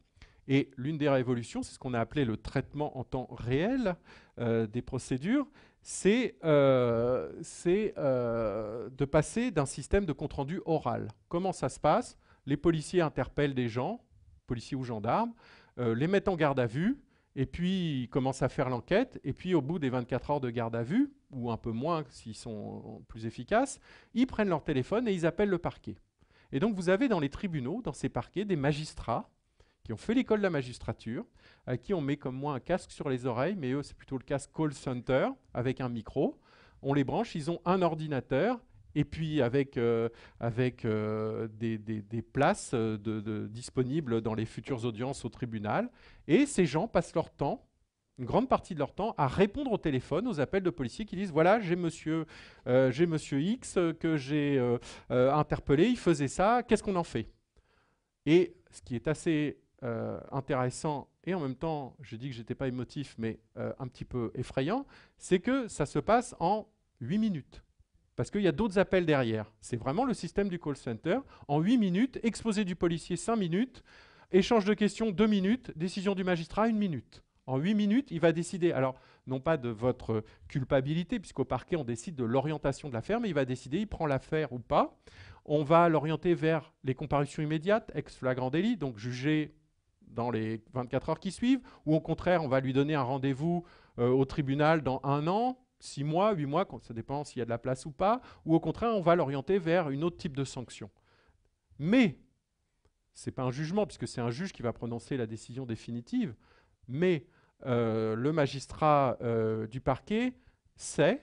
Et l'une des révolutions, c'est ce qu'on a appelé le traitement en temps réel euh, des procédures, c'est euh, euh, de passer d'un système de compte-rendu oral. Comment ça se passe Les policiers interpellent des gens, policiers ou gendarmes, les mettent en garde à vue, et puis ils commencent à faire l'enquête, et puis au bout des 24 heures de garde à vue, ou un peu moins s'ils sont plus efficaces, ils prennent leur téléphone et ils appellent le parquet. Et donc vous avez dans les tribunaux, dans ces parquets, des magistrats qui ont fait l'école de la magistrature, à qui on met comme moi un casque sur les oreilles, mais eux c'est plutôt le casque call center avec un micro. On les branche, ils ont un ordinateur et puis avec, euh, avec euh, des, places euh, disponibles dans les futures audiences au tribunal. Et ces gens passent leur temps une grande partie de leur temps à répondre au téléphone aux appels de policiers qui disent voilà j'ai monsieur euh, j'ai monsieur X que j'ai euh, euh, interpellé il faisait ça qu'est-ce qu'on en fait et ce qui est assez intéressant et en même temps j'ai dit que j'étais pas émotif mais un petit peu effrayant c'est que ça se passe en 8 minutes parce qu'il y a d'autres appels derrière c'est vraiment le système du call center en 8 minutes exposé du policier 5 minutes échange de questions 2 minutes décision du magistrat 1 minute en 8 minutes, il va décider, alors non pas de votre culpabilité, puisqu'au parquet, on décide de l'orientation de l'affaire, mais il va décider, il prend l'affaire ou pas. On va l'orienter vers les comparutions immédiates, ex-flagrant délit, donc jugé dans les 24 heures qui suivent, ou au contraire, on va lui donner un rendez-vous euh, au tribunal dans un an, six mois, huit mois, ça dépend s'il y a de la place ou pas, ou au contraire, on va l'orienter vers une autre type de sanction. Mais, ce n'est pas un jugement, puisque c'est un juge qui va prononcer la décision définitive, mais euh, le magistrat euh, du parquet sait,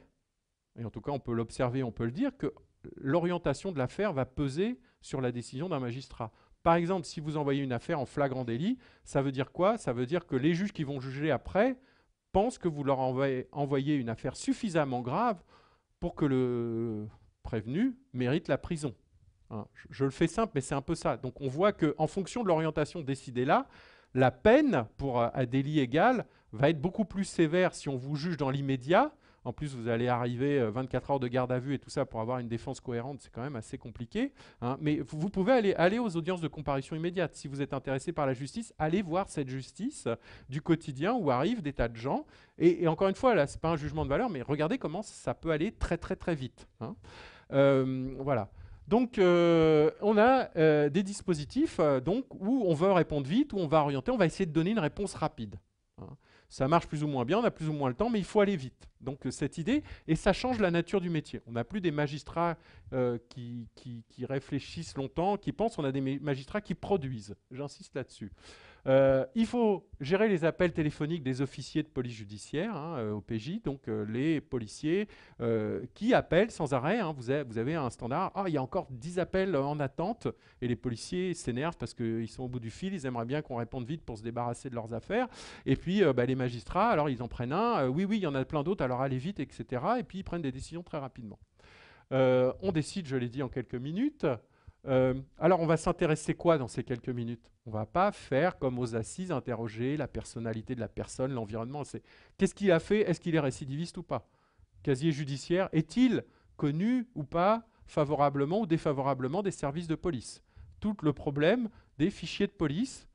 et en tout cas on peut l'observer, on peut le dire, que l'orientation de l'affaire va peser sur la décision d'un magistrat. Par exemple, si vous envoyez une affaire en flagrant délit, ça veut dire quoi Ça veut dire que les juges qui vont juger après pensent que vous leur envoyez une affaire suffisamment grave pour que le prévenu mérite la prison. Hein, je, je, le fais simple, mais c'est un peu ça. Donc on voit qu'en fonction de l'orientation décidée là, la peine pour un délit égal va être beaucoup plus sévère si on vous juge dans l'immédiat. En plus, vous allez arriver 24 euh, heures de garde à vue et tout ça pour avoir une défense cohérente, c'est quand même assez compliqué. Hein. Mais vous pouvez aller, aller aux audiences de comparution immédiate. Si vous êtes intéressé par la justice, allez voir cette justice du quotidien où arrivent des tas de gens. Et, encore une fois, là, ce n'est pas un jugement de valeur, mais regardez comment ça peut aller très très très vite. Hein. Euh, voilà. Donc, euh, on a euh, des dispositifs euh, où on veut répondre vite, où on va orienter, on va essayer de donner une réponse rapide. Hein. Ça marche plus ou moins bien, on a plus ou moins le temps, mais il faut aller vite. Donc, cette idée, et ça change la nature du métier. On n'a plus des magistrats qui, réfléchissent longtemps, qui pensent, on a des magistrats qui produisent. J'insiste là-dessus. Euh, il faut gérer les appels téléphoniques des officiers de police judiciaire, hein, euh, au PJ, donc euh, les policiers qui appellent sans arrêt. Hein. vous, avez, un standard, ah, il y a encore 10 appels en attente, et les policiers s'énervent parce qu'ils sont au bout du fil, ils aimeraient bien qu'on réponde vite pour se débarrasser de leurs affaires. Et puis bah, les magistrats, alors ils en prennent un, oui, oui, il y en a plein d'autres, alors allez vite, etc. Et puis ils prennent des décisions très rapidement. on décide, je l'ai dit, en quelques minutes. Euh, alors, on va s'intéresser quoi dans ces quelques minutes On ne va pas faire comme aux assises, interroger la personnalité de la personne, l'environnement. C'est qu'est-ce qu'il a fait Est-ce qu'il est récidiviste ou pas Casier judiciaire est-il connu ou pas favorablement ou défavorablement des services de police Tout le problème des fichiers de police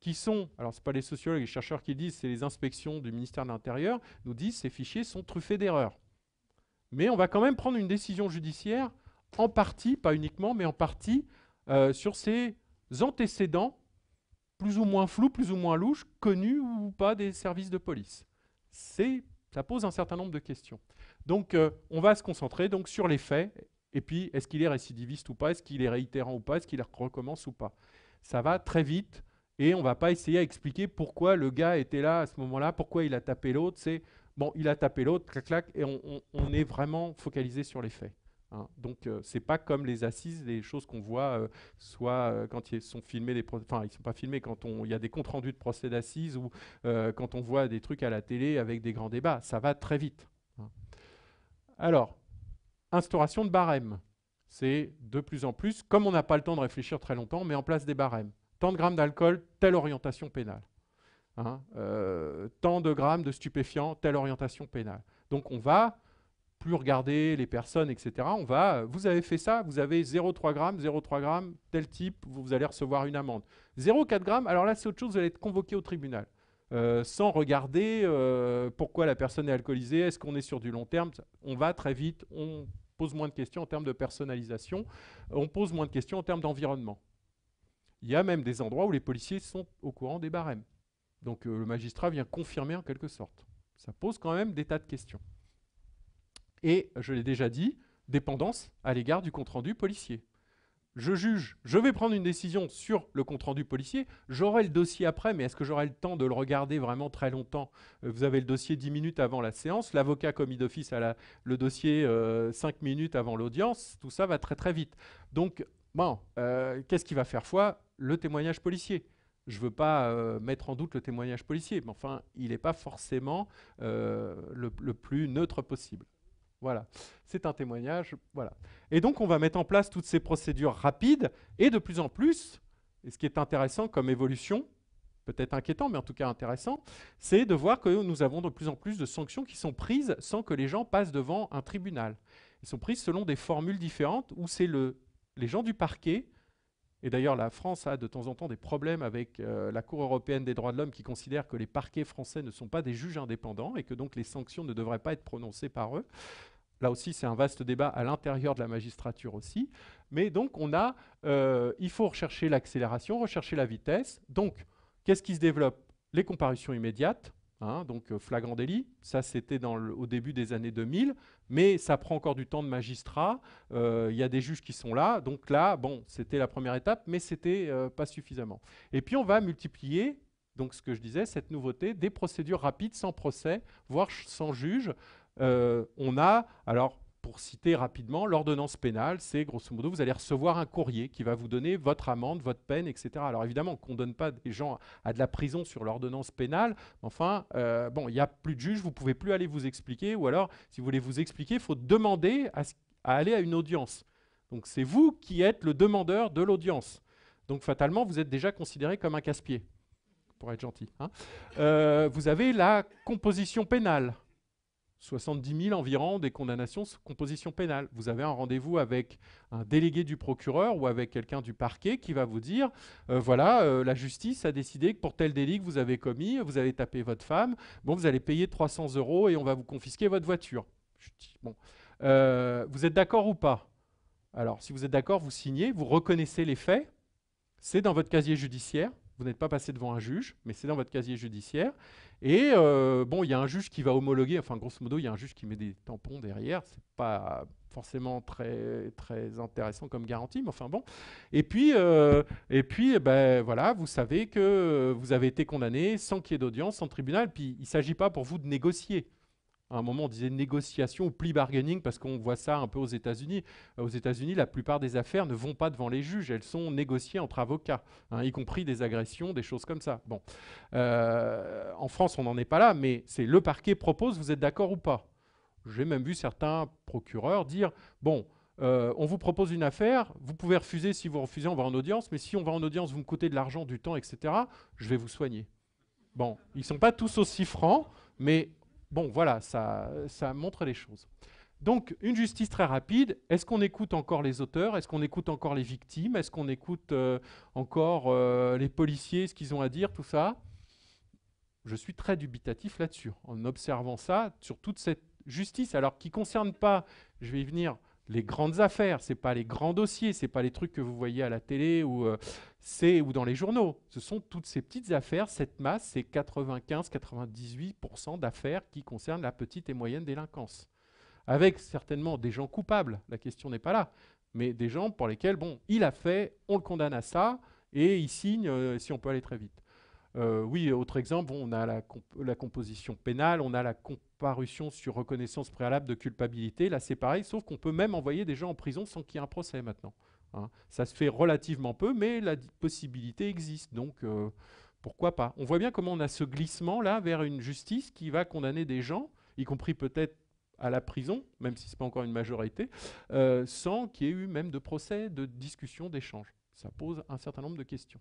qui sont, alors ce pas les sociologues et les chercheurs qui disent, c'est les inspections du ministère de l'Intérieur, nous disent ces fichiers sont truffés d'erreurs. Mais on va quand même prendre une décision judiciaire en partie, pas uniquement, mais en partie, euh, sur ses antécédents, plus ou moins flous, plus ou moins louches, connus ou pas des services de police. Ça pose un certain nombre de questions. Donc, euh, on va se concentrer donc, sur les faits, et puis est-ce qu'il est récidiviste ou pas, est-ce qu'il est réitérant ou pas, est-ce qu'il recommence ou pas. Ça va très vite, et on ne va pas essayer à expliquer pourquoi le gars était là à ce moment-là, pourquoi il a tapé l'autre. C'est bon, il a tapé l'autre, clac, clac, et on est vraiment focalisé sur les faits. Hein. donc ce euh, c'est pas comme les assises, les choses qu'on voit, euh, soit euh, quand ils sont filmés, enfin ils sont pas filmés, quand il y a des comptes rendus de procès d'assises ou quand on voit des trucs à la télé avec des grands débats, ça va très vite. Hein. Alors instauration de barèmes, c'est de plus en plus, comme on n'a pas le temps de réfléchir très longtemps, on met en place des barèmes. Tant de grammes d'alcool, telle orientation pénale. Hein. tant de grammes de stupéfiants, telle orientation pénale. Donc on va plus regarder les personnes, etc. On va, vous avez fait ça, vous avez 0,3 grammes, 0,3 grammes, tel type, vous allez recevoir une amende. 0,4 grammes, alors là c'est autre chose, vous allez être convoqué au tribunal. Euh, sans regarder euh, pourquoi la personne est alcoolisée, est-ce qu'on est sur du long terme, on va très vite, on pose moins de questions en termes de personnalisation, on pose moins de questions en termes d'environnement. Il y a même des endroits où les policiers sont au courant des barèmes. Donc euh, le magistrat vient confirmer en quelque sorte. Ça pose quand même des tas de questions et, je l'ai déjà dit, dépendance à l'égard du compte-rendu policier. Je juge, je vais prendre une décision sur le compte-rendu policier, j'aurai le dossier après, mais est-ce que j'aurai le temps de le regarder vraiment très longtemps euh, Vous avez le dossier 10 minutes avant la séance, l'avocat commis d'office a le dossier 5 euh, minutes avant l'audience, tout ça va très très vite. Donc, bon, euh, qu'est-ce qui va faire foi Le témoignage policier je ne veux pas mettre en doute le témoignage policier, mais enfin, il n'est pas forcément le, plus neutre possible. Voilà, c'est un témoignage. Voilà. Et donc, on va mettre en place toutes ces procédures rapides et de plus en plus, et ce qui est intéressant comme évolution, peut-être inquiétant, mais en tout cas intéressant, c'est de voir que nous avons de plus en plus de sanctions qui sont prises sans que les gens passent devant un tribunal. Elles sont prises selon des formules différentes où c'est le, les gens du parquet et d'ailleurs, la France a de temps en temps des problèmes avec euh, la Cour européenne des droits de l'homme qui considère que les parquets français ne sont pas des juges indépendants et que donc les sanctions ne devraient pas être prononcées par eux. Là aussi, c'est un vaste débat à l'intérieur de la magistrature aussi. Mais donc, on a, euh, il faut rechercher l'accélération, rechercher la vitesse. Donc, qu'est-ce qui se développe Les comparutions immédiates, Hein, donc euh, flagrant délit, ça c'était au début des années 2000, mais ça prend encore du temps de magistrat, euh, il y a des juges qui sont là, donc là, bon, c'était la première étape, mais c'était euh, pas suffisamment. Et puis on va multiplier, donc ce que je disais, cette nouveauté, des procédures rapides, sans procès, voire sans juge. on a, alors pour citer rapidement, l'ordonnance pénale, c'est grosso modo, vous allez recevoir un courrier qui va vous donner votre amende, votre peine, etc. Alors évidemment qu'on ne donne pas des gens à de la prison sur l'ordonnance pénale, enfin, euh, bon, il n'y a plus de juge, vous ne pouvez plus aller vous expliquer, ou alors, si vous voulez vous expliquer, il faut demander à, aller à une audience. Donc c'est vous qui êtes le demandeur de l'audience. Donc fatalement, vous êtes déjà considéré comme un casse-pied, pour être gentil. Hein. Euh, vous avez la composition pénale. 70 000 environ des condamnations sous composition pénale. Vous avez un rendez-vous avec un délégué du procureur ou avec quelqu'un du parquet qui va vous dire euh, voilà, euh, la justice a décidé que pour tel délit que vous avez commis, vous avez tapé votre femme, bon, vous allez payer 300 euros et on va vous confisquer votre voiture. bon. Euh, vous êtes d'accord ou pas Alors, si vous êtes d'accord, vous signez, vous reconnaissez les faits, c'est dans votre casier judiciaire, vous n'êtes pas passé devant un juge, mais c'est dans votre casier judiciaire. Et euh, bon, il y a un juge qui va homologuer, enfin grosso modo, il y a un juge qui met des tampons derrière. n'est pas forcément très, très intéressant comme garantie, mais enfin bon. Et puis, euh, et puis eh ben, voilà, vous savez que vous avez été condamné sans qu'il y ait d'audience, sans tribunal. Puis il ne s'agit pas pour vous de négocier. À un moment, on disait négociation ou plea bargaining parce qu'on voit ça un peu aux États-Unis. Euh, aux États-Unis, la plupart des affaires ne vont pas devant les juges, elles sont négociées entre avocats, hein, y compris des agressions, des choses comme ça. Bon, euh, en France, on n'en est pas là, mais c'est le parquet propose, vous êtes d'accord ou pas J'ai même vu certains procureurs dire bon. Euh, on vous propose une affaire, vous pouvez refuser, si vous refusez, on va en audience, mais si on va en audience, vous me coûtez de l'argent, du temps, etc., je vais vous soigner. Bon, ils ne sont pas tous aussi francs, mais Bon, voilà, ça, ça montre les choses. Donc, une justice très rapide. Est-ce qu'on écoute encore les auteurs Est-ce qu'on écoute encore les victimes Est-ce qu'on écoute euh, encore euh, les policiers, ce qu'ils ont à dire, tout ça Je suis très dubitatif là-dessus, en observant ça, sur toute cette justice, alors qui ne concerne pas, je vais y venir, les grandes affaires, c'est pas les grands dossiers, c'est pas les trucs que vous voyez à la télé ou euh, ou dans les journaux. Ce sont toutes ces petites affaires, cette masse, c'est 95-98% d'affaires qui concernent la petite et moyenne délinquance. Avec certainement des gens coupables, la question n'est pas là, mais des gens pour lesquels bon, il a fait, on le condamne à ça et il signe euh, si on peut aller très vite. Euh, oui, autre exemple, on a la, composition pénale, on a la comparution sur reconnaissance préalable de culpabilité. Là, c'est pareil, sauf qu'on peut même envoyer des gens en prison sans qu'il y ait un procès maintenant. Hein. Ça se fait relativement peu, mais la possibilité existe. Donc, euh, pourquoi pas On voit bien comment on a ce glissement-là vers une justice qui va condamner des gens, y compris peut-être à la prison, même si ce n'est pas encore une majorité, euh, sans qu'il y ait eu même de procès, de discussion, d'échange. Ça pose un certain nombre de questions.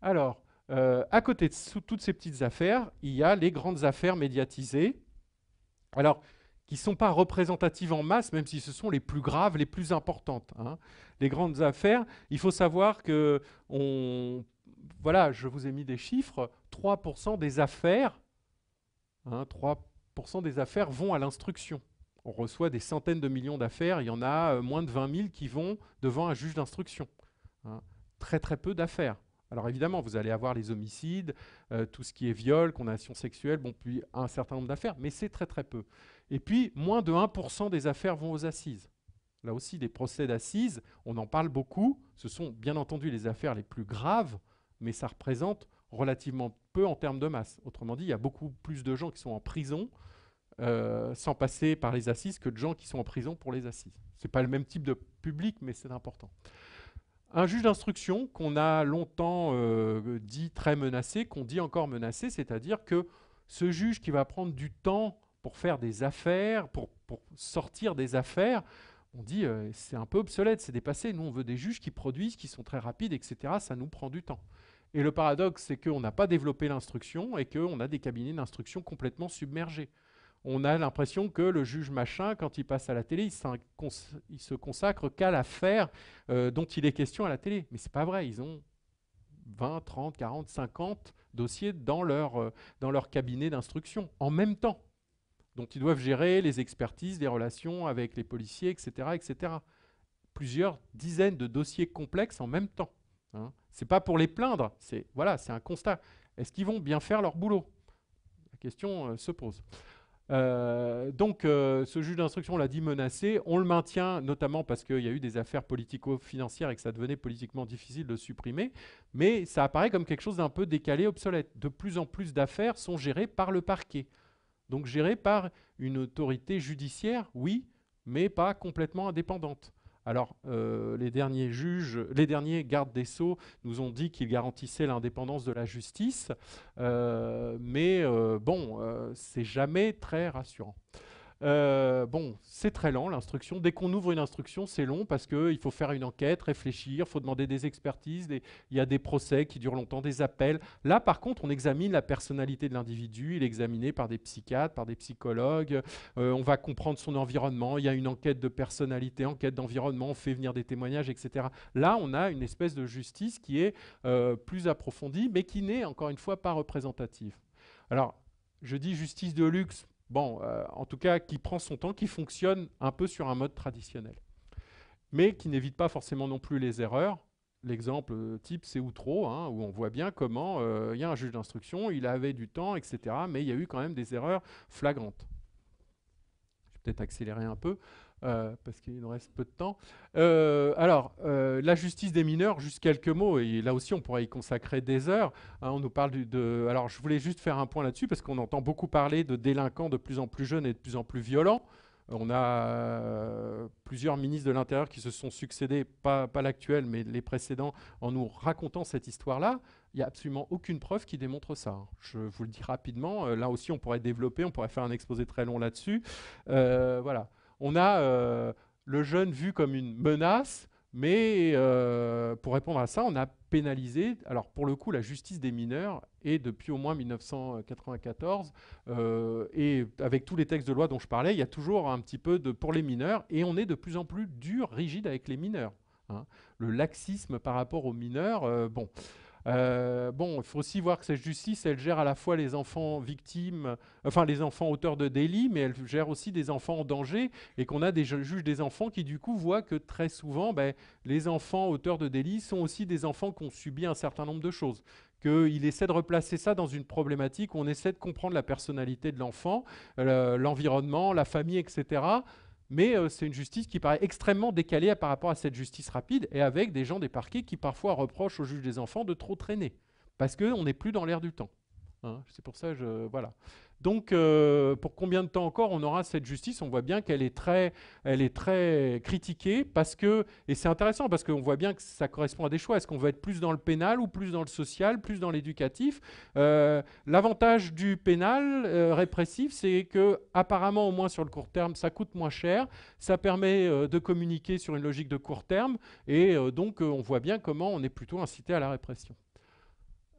Alors, euh, à côté de toutes ces petites affaires, il y a les grandes affaires médiatisées, alors qui ne sont pas représentatives en masse, même si ce sont les plus graves, les plus importantes. Hein. Les grandes affaires, il faut savoir que, voilà, je vous ai mis des chiffres, 3% des affaires, 3% hein, des affaires vont à l'instruction. On reçoit des centaines de millions d'affaires, il y en a euh, moins de 20 000 qui vont devant un juge d'instruction. Hein. Très très peu d'affaires. Alors évidemment, vous allez avoir les homicides, euh, tout ce qui est viol, condamnation sexuelle, bon, puis un certain nombre d'affaires, mais c'est très très peu. Et puis, moins de 1% des affaires vont aux assises. Là aussi, des procès d'assises, on en parle beaucoup. Ce sont bien entendu les affaires les plus graves, mais ça représente relativement peu en termes de masse. Autrement dit, il y a beaucoup plus de gens qui sont en prison euh, sans passer par les assises que de gens qui sont en prison pour les assises. Ce n'est pas le même type de public, mais c'est important. Un juge d'instruction qu'on a longtemps euh, dit très menacé, qu'on dit encore menacé, c'est-à-dire que ce juge qui va prendre du temps pour faire des affaires, pour, sortir des affaires, on dit euh, c'est un peu obsolète, c'est dépassé. Nous, on veut des juges qui produisent, qui sont très rapides, etc. Ça nous prend du temps. Et le paradoxe, c'est qu'on n'a pas développé l'instruction et qu'on a des cabinets d'instruction complètement submergés on a l'impression que le juge machin, quand il passe à la télé, il, se consacre qu'à l'affaire euh, dont il est question à la télé. Mais ce n'est pas vrai, ils ont 20, 30, 40, 50 dossiers dans leur, euh, dans leur cabinet d'instruction en même temps. dont ils doivent gérer les expertises, les relations avec les policiers, etc. etc. Plusieurs dizaines de dossiers complexes en même temps. Hein. Ce n'est pas pour les plaindre, c'est voilà, un constat. Est-ce qu'ils vont bien faire leur boulot La question euh, se pose. Euh, donc, euh, ce juge d'instruction, l'a dit, menacé. On le maintient, notamment parce qu'il y a eu des affaires politico-financières et que ça devenait politiquement difficile de le supprimer. Mais ça apparaît comme quelque chose d'un peu décalé, obsolète. De plus en plus d'affaires sont gérées par le parquet. Donc, gérées par une autorité judiciaire, oui, mais pas complètement indépendante. Alors, euh, les derniers juges, les derniers gardes des Sceaux nous ont dit qu'ils garantissaient l'indépendance de la justice, euh, mais euh, bon, c'est jamais très rassurant. Euh, bon, c'est très lent l'instruction. Dès qu'on ouvre une instruction, c'est long parce qu'il faut faire une enquête, réfléchir, il faut demander des expertises, il y a des procès qui durent longtemps, des appels. Là, par contre, on examine la personnalité de l'individu, il est examiné par des psychiatres, par des psychologues, euh, on va comprendre son environnement, il y a une enquête de personnalité, enquête d'environnement, on fait venir des témoignages, etc. Là, on a une espèce de justice qui est euh, plus approfondie, mais qui n'est encore une fois pas représentative. Alors, je dis justice de luxe bon, euh, en tout cas, qui prend son temps, qui fonctionne un peu sur un mode traditionnel, mais qui n'évite pas forcément non plus les erreurs. L'exemple euh, type, c'est Outreau, hein, où on voit bien comment euh, il y a un juge d'instruction, il avait du temps, etc., mais il y a eu quand même des erreurs flagrantes. Je vais peut-être accélérer un peu. Euh, parce qu'il nous reste peu de temps. Euh, alors, euh, la justice des mineurs, juste quelques mots, et là aussi on pourrait y consacrer des heures. Hein, on nous parle de... Alors, je voulais juste faire un point là-dessus, parce qu'on entend beaucoup parler de délinquants de plus en plus jeunes et de plus en plus violents. On a plusieurs ministres de l'Intérieur qui se sont succédés, pas, pas l'actuel, mais les précédents, en nous racontant cette histoire-là. Il n'y a absolument aucune preuve qui démontre ça. Hein. Je vous le dis rapidement. Là aussi, on pourrait développer, on pourrait faire un exposé très long là-dessus. voilà on a euh, le jeune vu comme une menace, mais euh, pour répondre à ça, on a pénalisé, alors pour le coup, la justice des mineurs est depuis au moins 1994, euh, et avec tous les textes de loi dont je parlais, il y a toujours un petit peu de pour les mineurs, et on est de plus en plus dur, rigide avec les mineurs. Hein. Le laxisme par rapport aux mineurs, bon. Euh, bon, il faut aussi voir que cette justice, elle gère à la fois les enfants victimes, enfin les enfants auteurs de délits, mais elle gère aussi des enfants en danger, et qu'on a des juges des enfants qui du coup voient que très souvent, ben, les enfants auteurs de délits sont aussi des enfants qui ont subi un certain nombre de choses qu'il essaie de replacer ça dans une problématique où on essaie de comprendre la personnalité de l'enfant, l'environnement, la famille, etc mais euh, c'est une justice qui paraît extrêmement décalée euh, par rapport à cette justice rapide et avec des gens des parquets qui parfois reprochent au juge des enfants de trop traîner parce qu'on n'est plus dans l'air du temps. Hein. c'est pour ça, je, voilà. Donc, euh, pour combien de temps encore on aura cette justice On voit bien qu'elle est très, elle est très critiquée parce que, et c'est intéressant parce qu'on voit bien que ça correspond à des choix. Est-ce qu'on va être plus dans le pénal ou plus dans le social, plus dans l'éducatif euh, L'avantage du pénal euh, répressif, c'est que apparemment, au moins sur le court terme, ça coûte moins cher, ça permet de communiquer sur une logique de court terme, et donc on voit bien comment on est plutôt incité à la répression.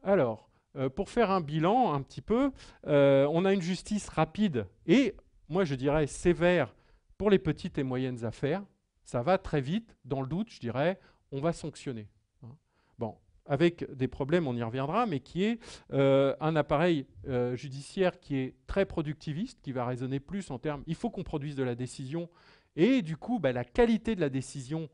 Alors. Euh, pour faire un bilan un petit peu, euh, on a une justice rapide et, moi je dirais, sévère pour les petites et moyennes affaires. Ça va très vite, dans le doute, je dirais, on va sanctionner. Hein. Bon, avec des problèmes, on y reviendra, mais qui est euh, un appareil judiciaire qui est très productiviste, qui va raisonner plus en termes il faut qu'on produise de la décision, et du coup, bah, la qualité de la décision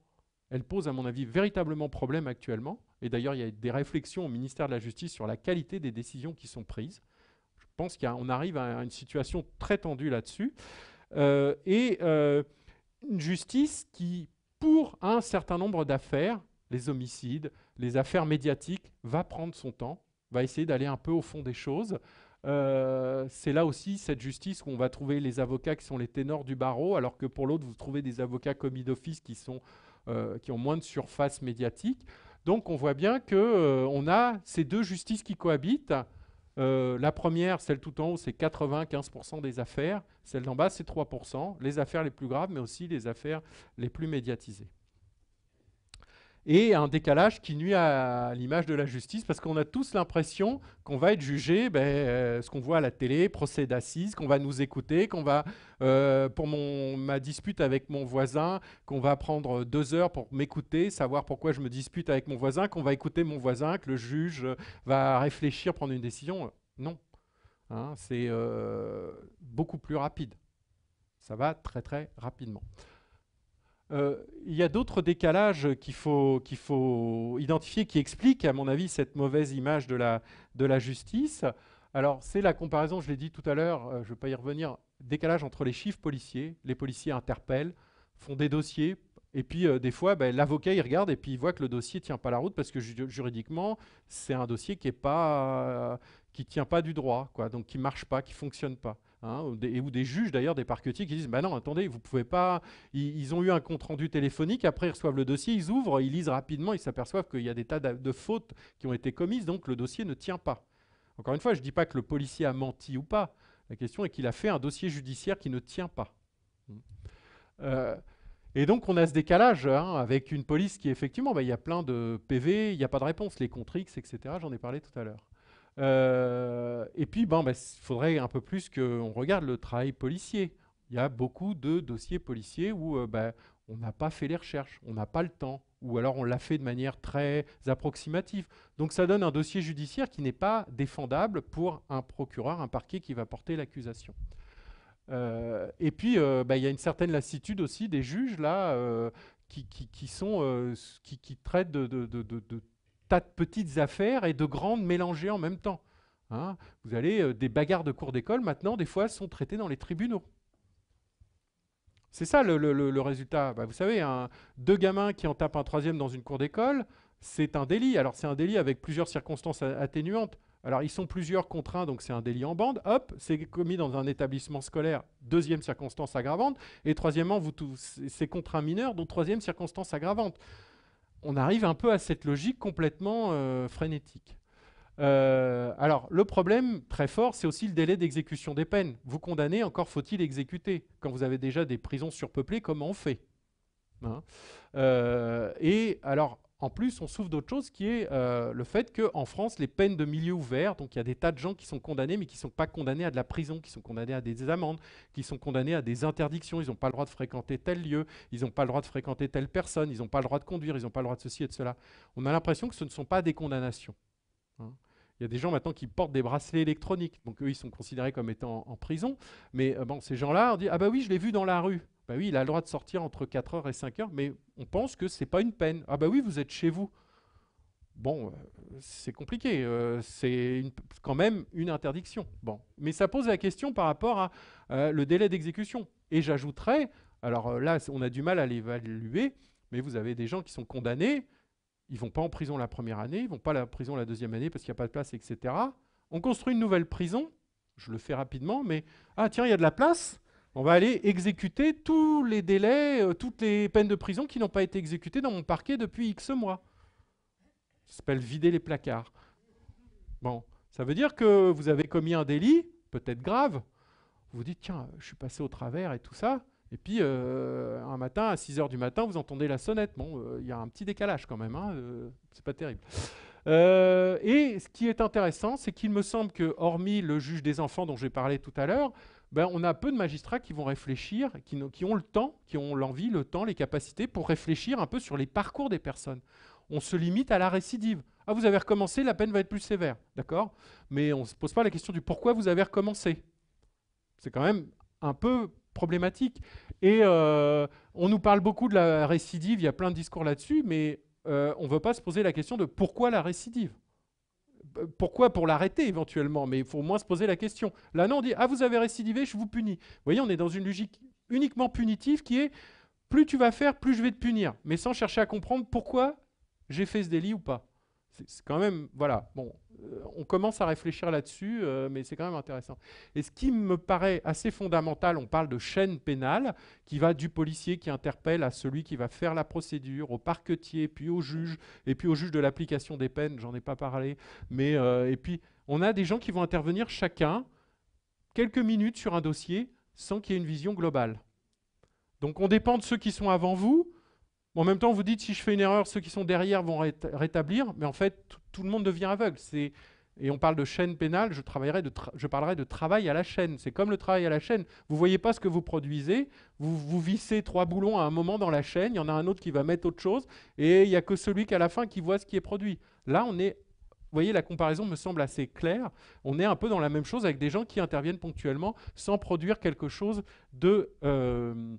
elle pose, à mon avis, véritablement problème actuellement. Et d'ailleurs, il y a des réflexions au ministère de la Justice sur la qualité des décisions qui sont prises. Je pense qu'on arrive à une situation très tendue là-dessus. Euh, et euh, une justice qui, pour un certain nombre d'affaires, les homicides, les affaires médiatiques, va prendre son temps, va essayer d'aller un peu au fond des choses. Euh, c'est là aussi cette justice où on va trouver les avocats qui sont les ténors du barreau, alors que pour l'autre, vous trouvez des avocats commis d'office qui sont euh, qui ont moins de surface médiatique. Donc on voit bien qu'on euh, a ces deux justices qui cohabitent. Euh, la première, celle tout en haut, c'est 95% des affaires. Celle d'en bas, c'est 3%. Les affaires les plus graves, mais aussi les affaires les plus médiatisées et un décalage qui nuit à l'image de la justice, parce qu'on a tous l'impression qu'on va être jugé, ben, euh, ce qu'on voit à la télé, procès d'assises, qu'on va nous écouter, qu'on va, euh, pour ma dispute avec mon voisin, qu'on va prendre deux heures pour m'écouter, savoir pourquoi je me dispute avec mon voisin, qu'on va écouter mon voisin, que le juge va réfléchir, prendre une décision. Euh, non. Hein, c'est beaucoup plus rapide. Ça va très très rapidement. Euh, il y a d'autres décalages qu'il faut, faut identifier qui expliquent, à mon avis, cette mauvaise image de la, de la justice. Alors, c'est la comparaison, je l'ai dit tout à l'heure, euh, je ne vais pas y revenir, décalage entre les chiffres policiers. Les policiers interpellent, font des dossiers, et puis euh, des fois, ben, l'avocat, il regarde et puis il voit que le dossier ne tient pas la route parce que juridiquement, c'est un dossier qui ne tient pas du droit, quoi, donc qui ne marche pas, qui ne fonctionne pas. Hein, ou, des, juges d'ailleurs des parquetiers qui disent bah non attendez vous pouvez pas ils, ont eu un compte rendu téléphonique après ils reçoivent le dossier ils ouvrent ils lisent rapidement ils s'aperçoivent qu'il y a des tas de, fautes qui ont été commises donc le dossier ne tient pas encore une fois je dis pas que le policier a menti ou pas la question est qu'il a fait un dossier judiciaire qui ne tient pas hmm. euh, et donc on a ce décalage hein, avec une police qui effectivement bah, il y a plein de PV il n'y a pas de réponse les contre X etc j'en ai parlé tout à l'heure euh, et puis, bon, il ben, faudrait un peu plus qu'on regarde le travail policier. Il y a beaucoup de dossiers policiers où euh, ben, on n'a pas fait les recherches, on n'a pas le temps, ou alors on l'a fait de manière très approximative. Donc ça donne un dossier judiciaire qui n'est pas défendable pour un procureur, un parquet qui va porter l'accusation. Euh, et puis, ben, il y a une certaine lassitude aussi des juges là, qui, sont, qui, traitent de, de, de tas de petites affaires et de grandes mélangées en même temps. Hein. Vous allez, euh, des bagarres de cours d'école, maintenant, des fois, sont traitées dans les tribunaux. C'est ça le, résultat. Bah, vous savez, deux gamins qui en tapent un troisième dans une cour d'école, c'est un délit. Alors c'est un délit avec plusieurs circonstances atténuantes. Alors ils sont plusieurs contraints, donc c'est un délit en bande. Hop, c'est commis dans un établissement scolaire, deuxième circonstance aggravante. Et troisièmement, c'est contre un mineur, donc troisième circonstance aggravante on arrive un peu à cette logique complètement euh, frénétique. Euh, alors, le problème très fort, c'est aussi le délai d'exécution des peines. Vous condamnez, encore faut-il exécuter. Quand vous avez déjà des prisons surpeuplées, comment on fait hein. euh, Et alors, en plus, on souffre d'autre chose qui est euh, le fait qu'en France, les peines de milieu ouvert, donc il y a des tas de gens qui sont condamnés, mais qui ne sont pas condamnés à de la prison, qui sont condamnés à des amendes, qui sont condamnés à des interdictions. Ils n'ont pas le droit de fréquenter tel lieu, ils n'ont pas le droit de fréquenter telle personne, ils n'ont pas le droit de conduire, ils n'ont pas le droit de ceci et de cela. On a l'impression que ce ne sont pas des condamnations. Hein. Il y a des gens maintenant qui portent des bracelets électroniques, donc eux, ils sont considérés comme étant en, prison. Mais euh, bon, ces gens-là, on dit Ah bah oui, je l'ai vu dans la rue. Bah oui, il a le droit de sortir entre 4 heures et 5 heures, mais on pense que ce n'est pas une peine. Ah ben oui, vous êtes chez vous. Bon, euh, c'est compliqué. Euh, c'est quand même une interdiction. Bon, mais ça pose la question par rapport à euh, le délai d'exécution. Et j'ajouterais, alors là, on a du mal à l'évaluer, mais vous avez des gens qui sont condamnés, ils vont pas en prison la première année, ils vont pas à la prison la deuxième année parce qu'il n'y a pas de place, etc. On construit une nouvelle prison, je le fais rapidement, mais ah tiens, il y a de la place, on va aller exécuter tous les délais, euh, toutes les peines de prison qui n'ont pas été exécutées dans mon parquet depuis X mois. Ça s'appelle vider les placards. Bon, ça veut dire que vous avez commis un délit, peut-être grave. Vous vous dites, tiens, je suis passé au travers et tout ça. Et puis, euh, un matin, à 6 h du matin, vous entendez la sonnette. Bon, euh, il y a un petit décalage quand même, hein, c'est pas terrible. et ce qui est intéressant, c'est qu'il me semble que, hormis le juge des enfants dont j'ai parlé tout à l'heure, ben, on a peu de magistrats qui vont réfléchir, qui, ont le temps, qui ont l'envie, le temps, les capacités pour réfléchir un peu sur les parcours des personnes. On se limite à la récidive. Ah, vous avez recommencé, la peine va être plus sévère, d'accord Mais on ne se pose pas la question du pourquoi vous avez recommencé. C'est quand même un peu problématique. Et euh, on nous parle beaucoup de la récidive, il y a plein de discours là-dessus, mais euh, on ne veut pas se poser la question de pourquoi la récidive. Euh, pourquoi Pour l'arrêter éventuellement, mais il faut au moins se poser la question. Là, non, on dit Ah, vous avez récidivé, je vous punis. Vous voyez, on est dans une logique uniquement punitive qui est Plus tu vas faire, plus je vais te punir, mais sans chercher à comprendre pourquoi j'ai fait ce délit ou pas c'est quand même, voilà, bon, euh, on commence à réfléchir là-dessus, euh, mais c'est quand même intéressant. Et ce qui me paraît assez fondamental, on parle de chaîne pénale qui va du policier qui interpelle à celui qui va faire la procédure, au parquetier, puis au juge, et puis au juge de l'application des peines, j'en ai pas parlé, mais euh, et puis on a des gens qui vont intervenir chacun quelques minutes sur un dossier sans qu'il y ait une vision globale. Donc on dépend de ceux qui sont avant vous, en même temps, vous dites, si je fais une erreur, ceux qui sont derrière vont rétablir, mais en fait, tout le monde devient aveugle. et on parle de chaîne pénale, je, de parlerai de travail à la chaîne. C'est comme le travail à la chaîne. Vous ne voyez pas ce que vous produisez, vous, vous vissez trois boulons à un moment dans la chaîne, il y en a un autre qui va mettre autre chose, et il n'y a que celui qui, à la fin, qui voit ce qui est produit. Là, on est... Vous voyez, la comparaison me semble assez claire. On est un peu dans la même chose avec des gens qui interviennent ponctuellement sans produire quelque chose de, euh,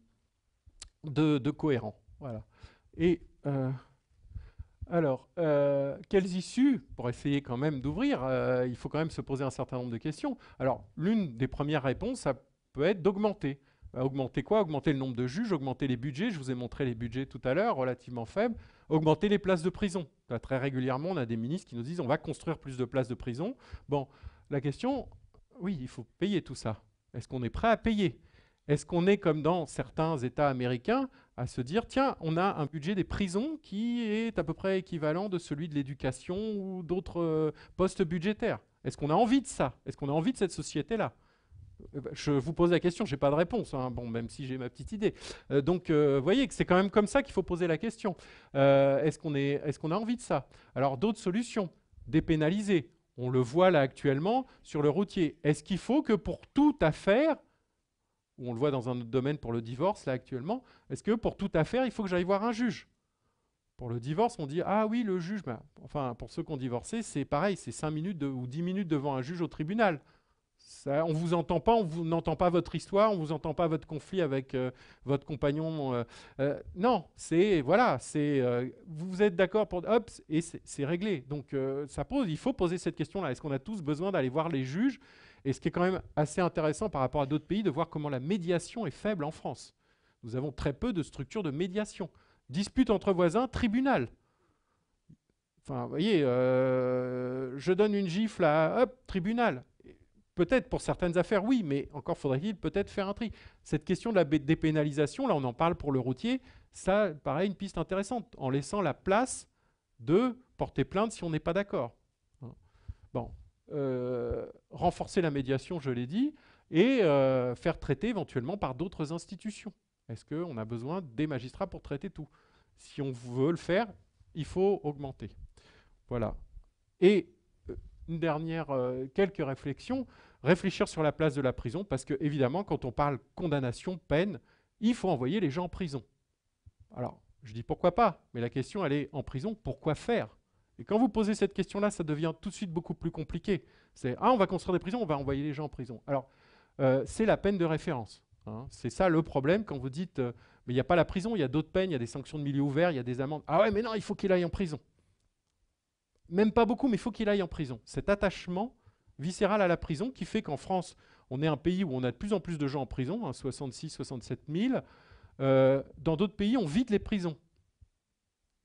de cohérent. Voilà. Et euh, alors, euh, quelles issues Pour essayer quand même d'ouvrir, euh, il faut quand même se poser un certain nombre de questions. Alors, l'une des premières réponses, ça peut être d'augmenter. Augmenter quoi Augmenter le nombre de juges, augmenter les budgets. Je vous ai montré les budgets tout à l'heure, relativement faibles. Augmenter les places de prison. très régulièrement, on a des ministres qui nous disent on va construire plus de places de prison. Bon, la question, oui, il faut payer tout ça. Est-ce qu'on est prêt à payer Est-ce qu'on est comme dans certains États américains à se dire, tiens, on a un budget des prisons qui est à peu près équivalent de celui de l'éducation ou d'autres euh, postes budgétaires. Est-ce qu'on a envie de ça Est-ce qu'on a envie de cette société-là euh, bah, je vous pose la question, je n'ai pas de réponse, hein. bon, même si j'ai ma petite idée. Euh, donc, vous voyez que c'est quand même comme ça qu'il faut poser la question. est-ce qu'on est, est qu'on a envie de ça Alors, d'autres solutions, dépénaliser. On le voit là actuellement sur le routier. Est-ce qu'il faut que pour toute affaire, on le voit dans un autre domaine pour le divorce, là actuellement, est-ce que pour toute affaire, il faut que j'aille voir un juge Pour le divorce, on dit Ah oui, le juge, bah, enfin, pour ceux qui ont divorcé, c'est pareil, c'est 5 minutes ou 10 minutes devant un juge au tribunal. On on vous entend pas, on n'entend pas votre histoire, on vous entend pas votre conflit avec euh, votre compagnon. Euh, euh, non, c'est voilà, c'est vous êtes d'accord pour hop et c'est réglé. Donc ça pose, il faut poser cette question-là. Est-ce qu'on a tous besoin d'aller voir les juges Et ce qui est quand même assez intéressant par rapport à d'autres pays, de voir comment la médiation est faible en France. Nous avons très peu de structures de médiation. Dispute entre voisins, tribunal. Enfin, vous voyez, je donne une gifle à hop, tribunal. Peut-être pour certaines affaires, oui, mais encore faudrait-il peut-être faire un tri. Cette question de la dépénalisation, là on en parle pour le routier, ça paraît une piste intéressante, en laissant la place de porter plainte si on n'est pas d'accord. Hein. Bon. Euh, renforcer la médiation, je l'ai dit, et euh, faire traiter éventuellement par d'autres institutions. Est-ce qu'on a besoin des magistrats pour traiter tout Si on veut le faire, il faut augmenter. Voilà. Et une dernière, euh, quelques réflexions, réfléchir sur la place de la prison, parce que évidemment, quand on parle condamnation, peine, il faut envoyer les gens en prison. Alors, je dis pourquoi pas, mais la question, elle est en prison, pourquoi faire Et quand vous posez cette question-là, ça devient tout de suite beaucoup plus compliqué. C'est, ah, on va construire des prisons, on va envoyer les gens en prison. Alors, euh, c'est la peine de référence. Hein. C'est ça le problème quand vous dites, euh, mais il n'y a pas la prison, il y a d'autres peines, il y a des sanctions de milieu ouvert, il y a des amendes. Ah ouais, mais non, il faut qu'il aille en prison même pas beaucoup, mais il faut qu'il aille en prison. Cet attachement viscéral à la prison qui fait qu'en France, on est un pays où on a de plus en plus de gens en prison, 66, 67 000. dans d'autres pays, on vide les prisons.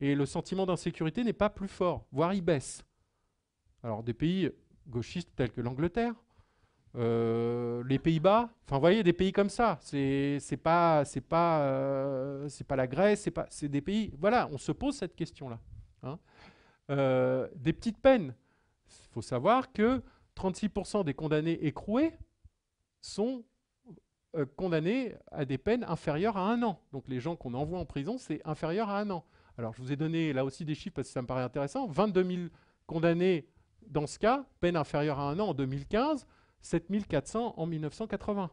Et le sentiment d'insécurité n'est pas plus fort, voire il baisse. Alors des pays gauchistes tels que l'Angleterre, euh, les Pays-Bas, enfin vous voyez des pays comme ça. C'est pas pas euh, pas la Grèce, c'est des pays. Voilà, on se pose cette question là. Hein. Euh, des petites peines. Il faut savoir que 36% des condamnés écroués sont euh, condamnés à des peines inférieures à un an. Donc les gens qu'on envoie en prison, c'est inférieur à un an. Alors je vous ai donné là aussi des chiffres parce que ça me paraît intéressant. 22 000 condamnés dans ce cas, peine inférieure à un an en 2015, 7 400 en 1980.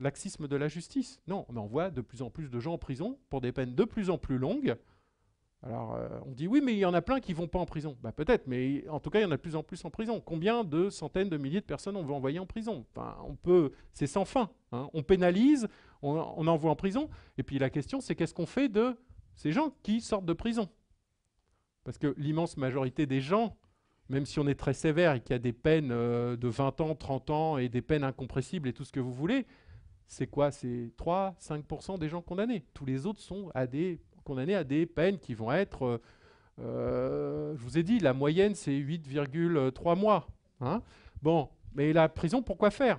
Laxisme de la justice. Non, on envoie de plus en plus de gens en prison pour des peines de plus en plus longues alors, euh, on dit oui, mais il y en a plein qui ne vont pas en prison. Bah, Peut-être, mais en tout cas, il y en a de plus en plus en prison. Combien de centaines de milliers de personnes on veut envoyer en prison enfin, on peut, C'est sans fin. Hein. On pénalise, on, on, envoie en prison. Et puis la question, c'est qu'est-ce qu'on fait de ces gens qui sortent de prison Parce que l'immense majorité des gens, même si on est très sévère et qu'il y a des peines euh, de 20 ans, 30 ans et des peines incompressibles et tout ce que vous voulez, c'est quoi C'est 3-5% des gens condamnés. Tous les autres sont à des condamnés à des peines qui vont être, euh, euh, je vous ai dit, la moyenne c'est 8,3 mois. Hein. bon, mais la prison, pourquoi faire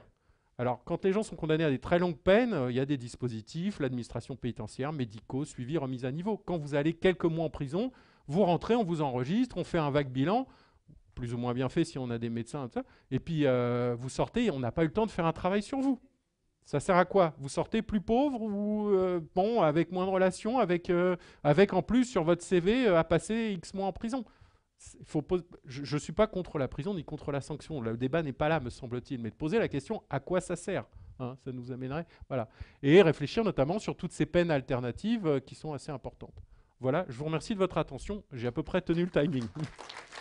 alors, quand les gens sont condamnés à des très longues peines, euh, il y a des dispositifs, l'administration pénitentiaire, médicaux, suivi, remise à niveau. Quand vous allez quelques mois en prison, vous rentrez, on vous enregistre, on fait un vague bilan, plus ou moins bien fait si on a des médecins, et puis vous sortez, et on n'a pas eu le temps de faire un travail sur vous. Ça sert à quoi Vous sortez plus pauvre ou euh, bon, avec moins de relations, avec, euh, avec en plus sur votre CV euh, à passer X mois en prison faut Je ne suis pas contre la prison ni contre la sanction. Le débat n'est pas là, me semble-t-il. Mais de poser la question à quoi ça sert hein, Ça nous amènerait. Voilà. Et réfléchir notamment sur toutes ces peines alternatives qui sont assez importantes. Voilà, je vous remercie de votre attention. J'ai à peu près tenu le timing.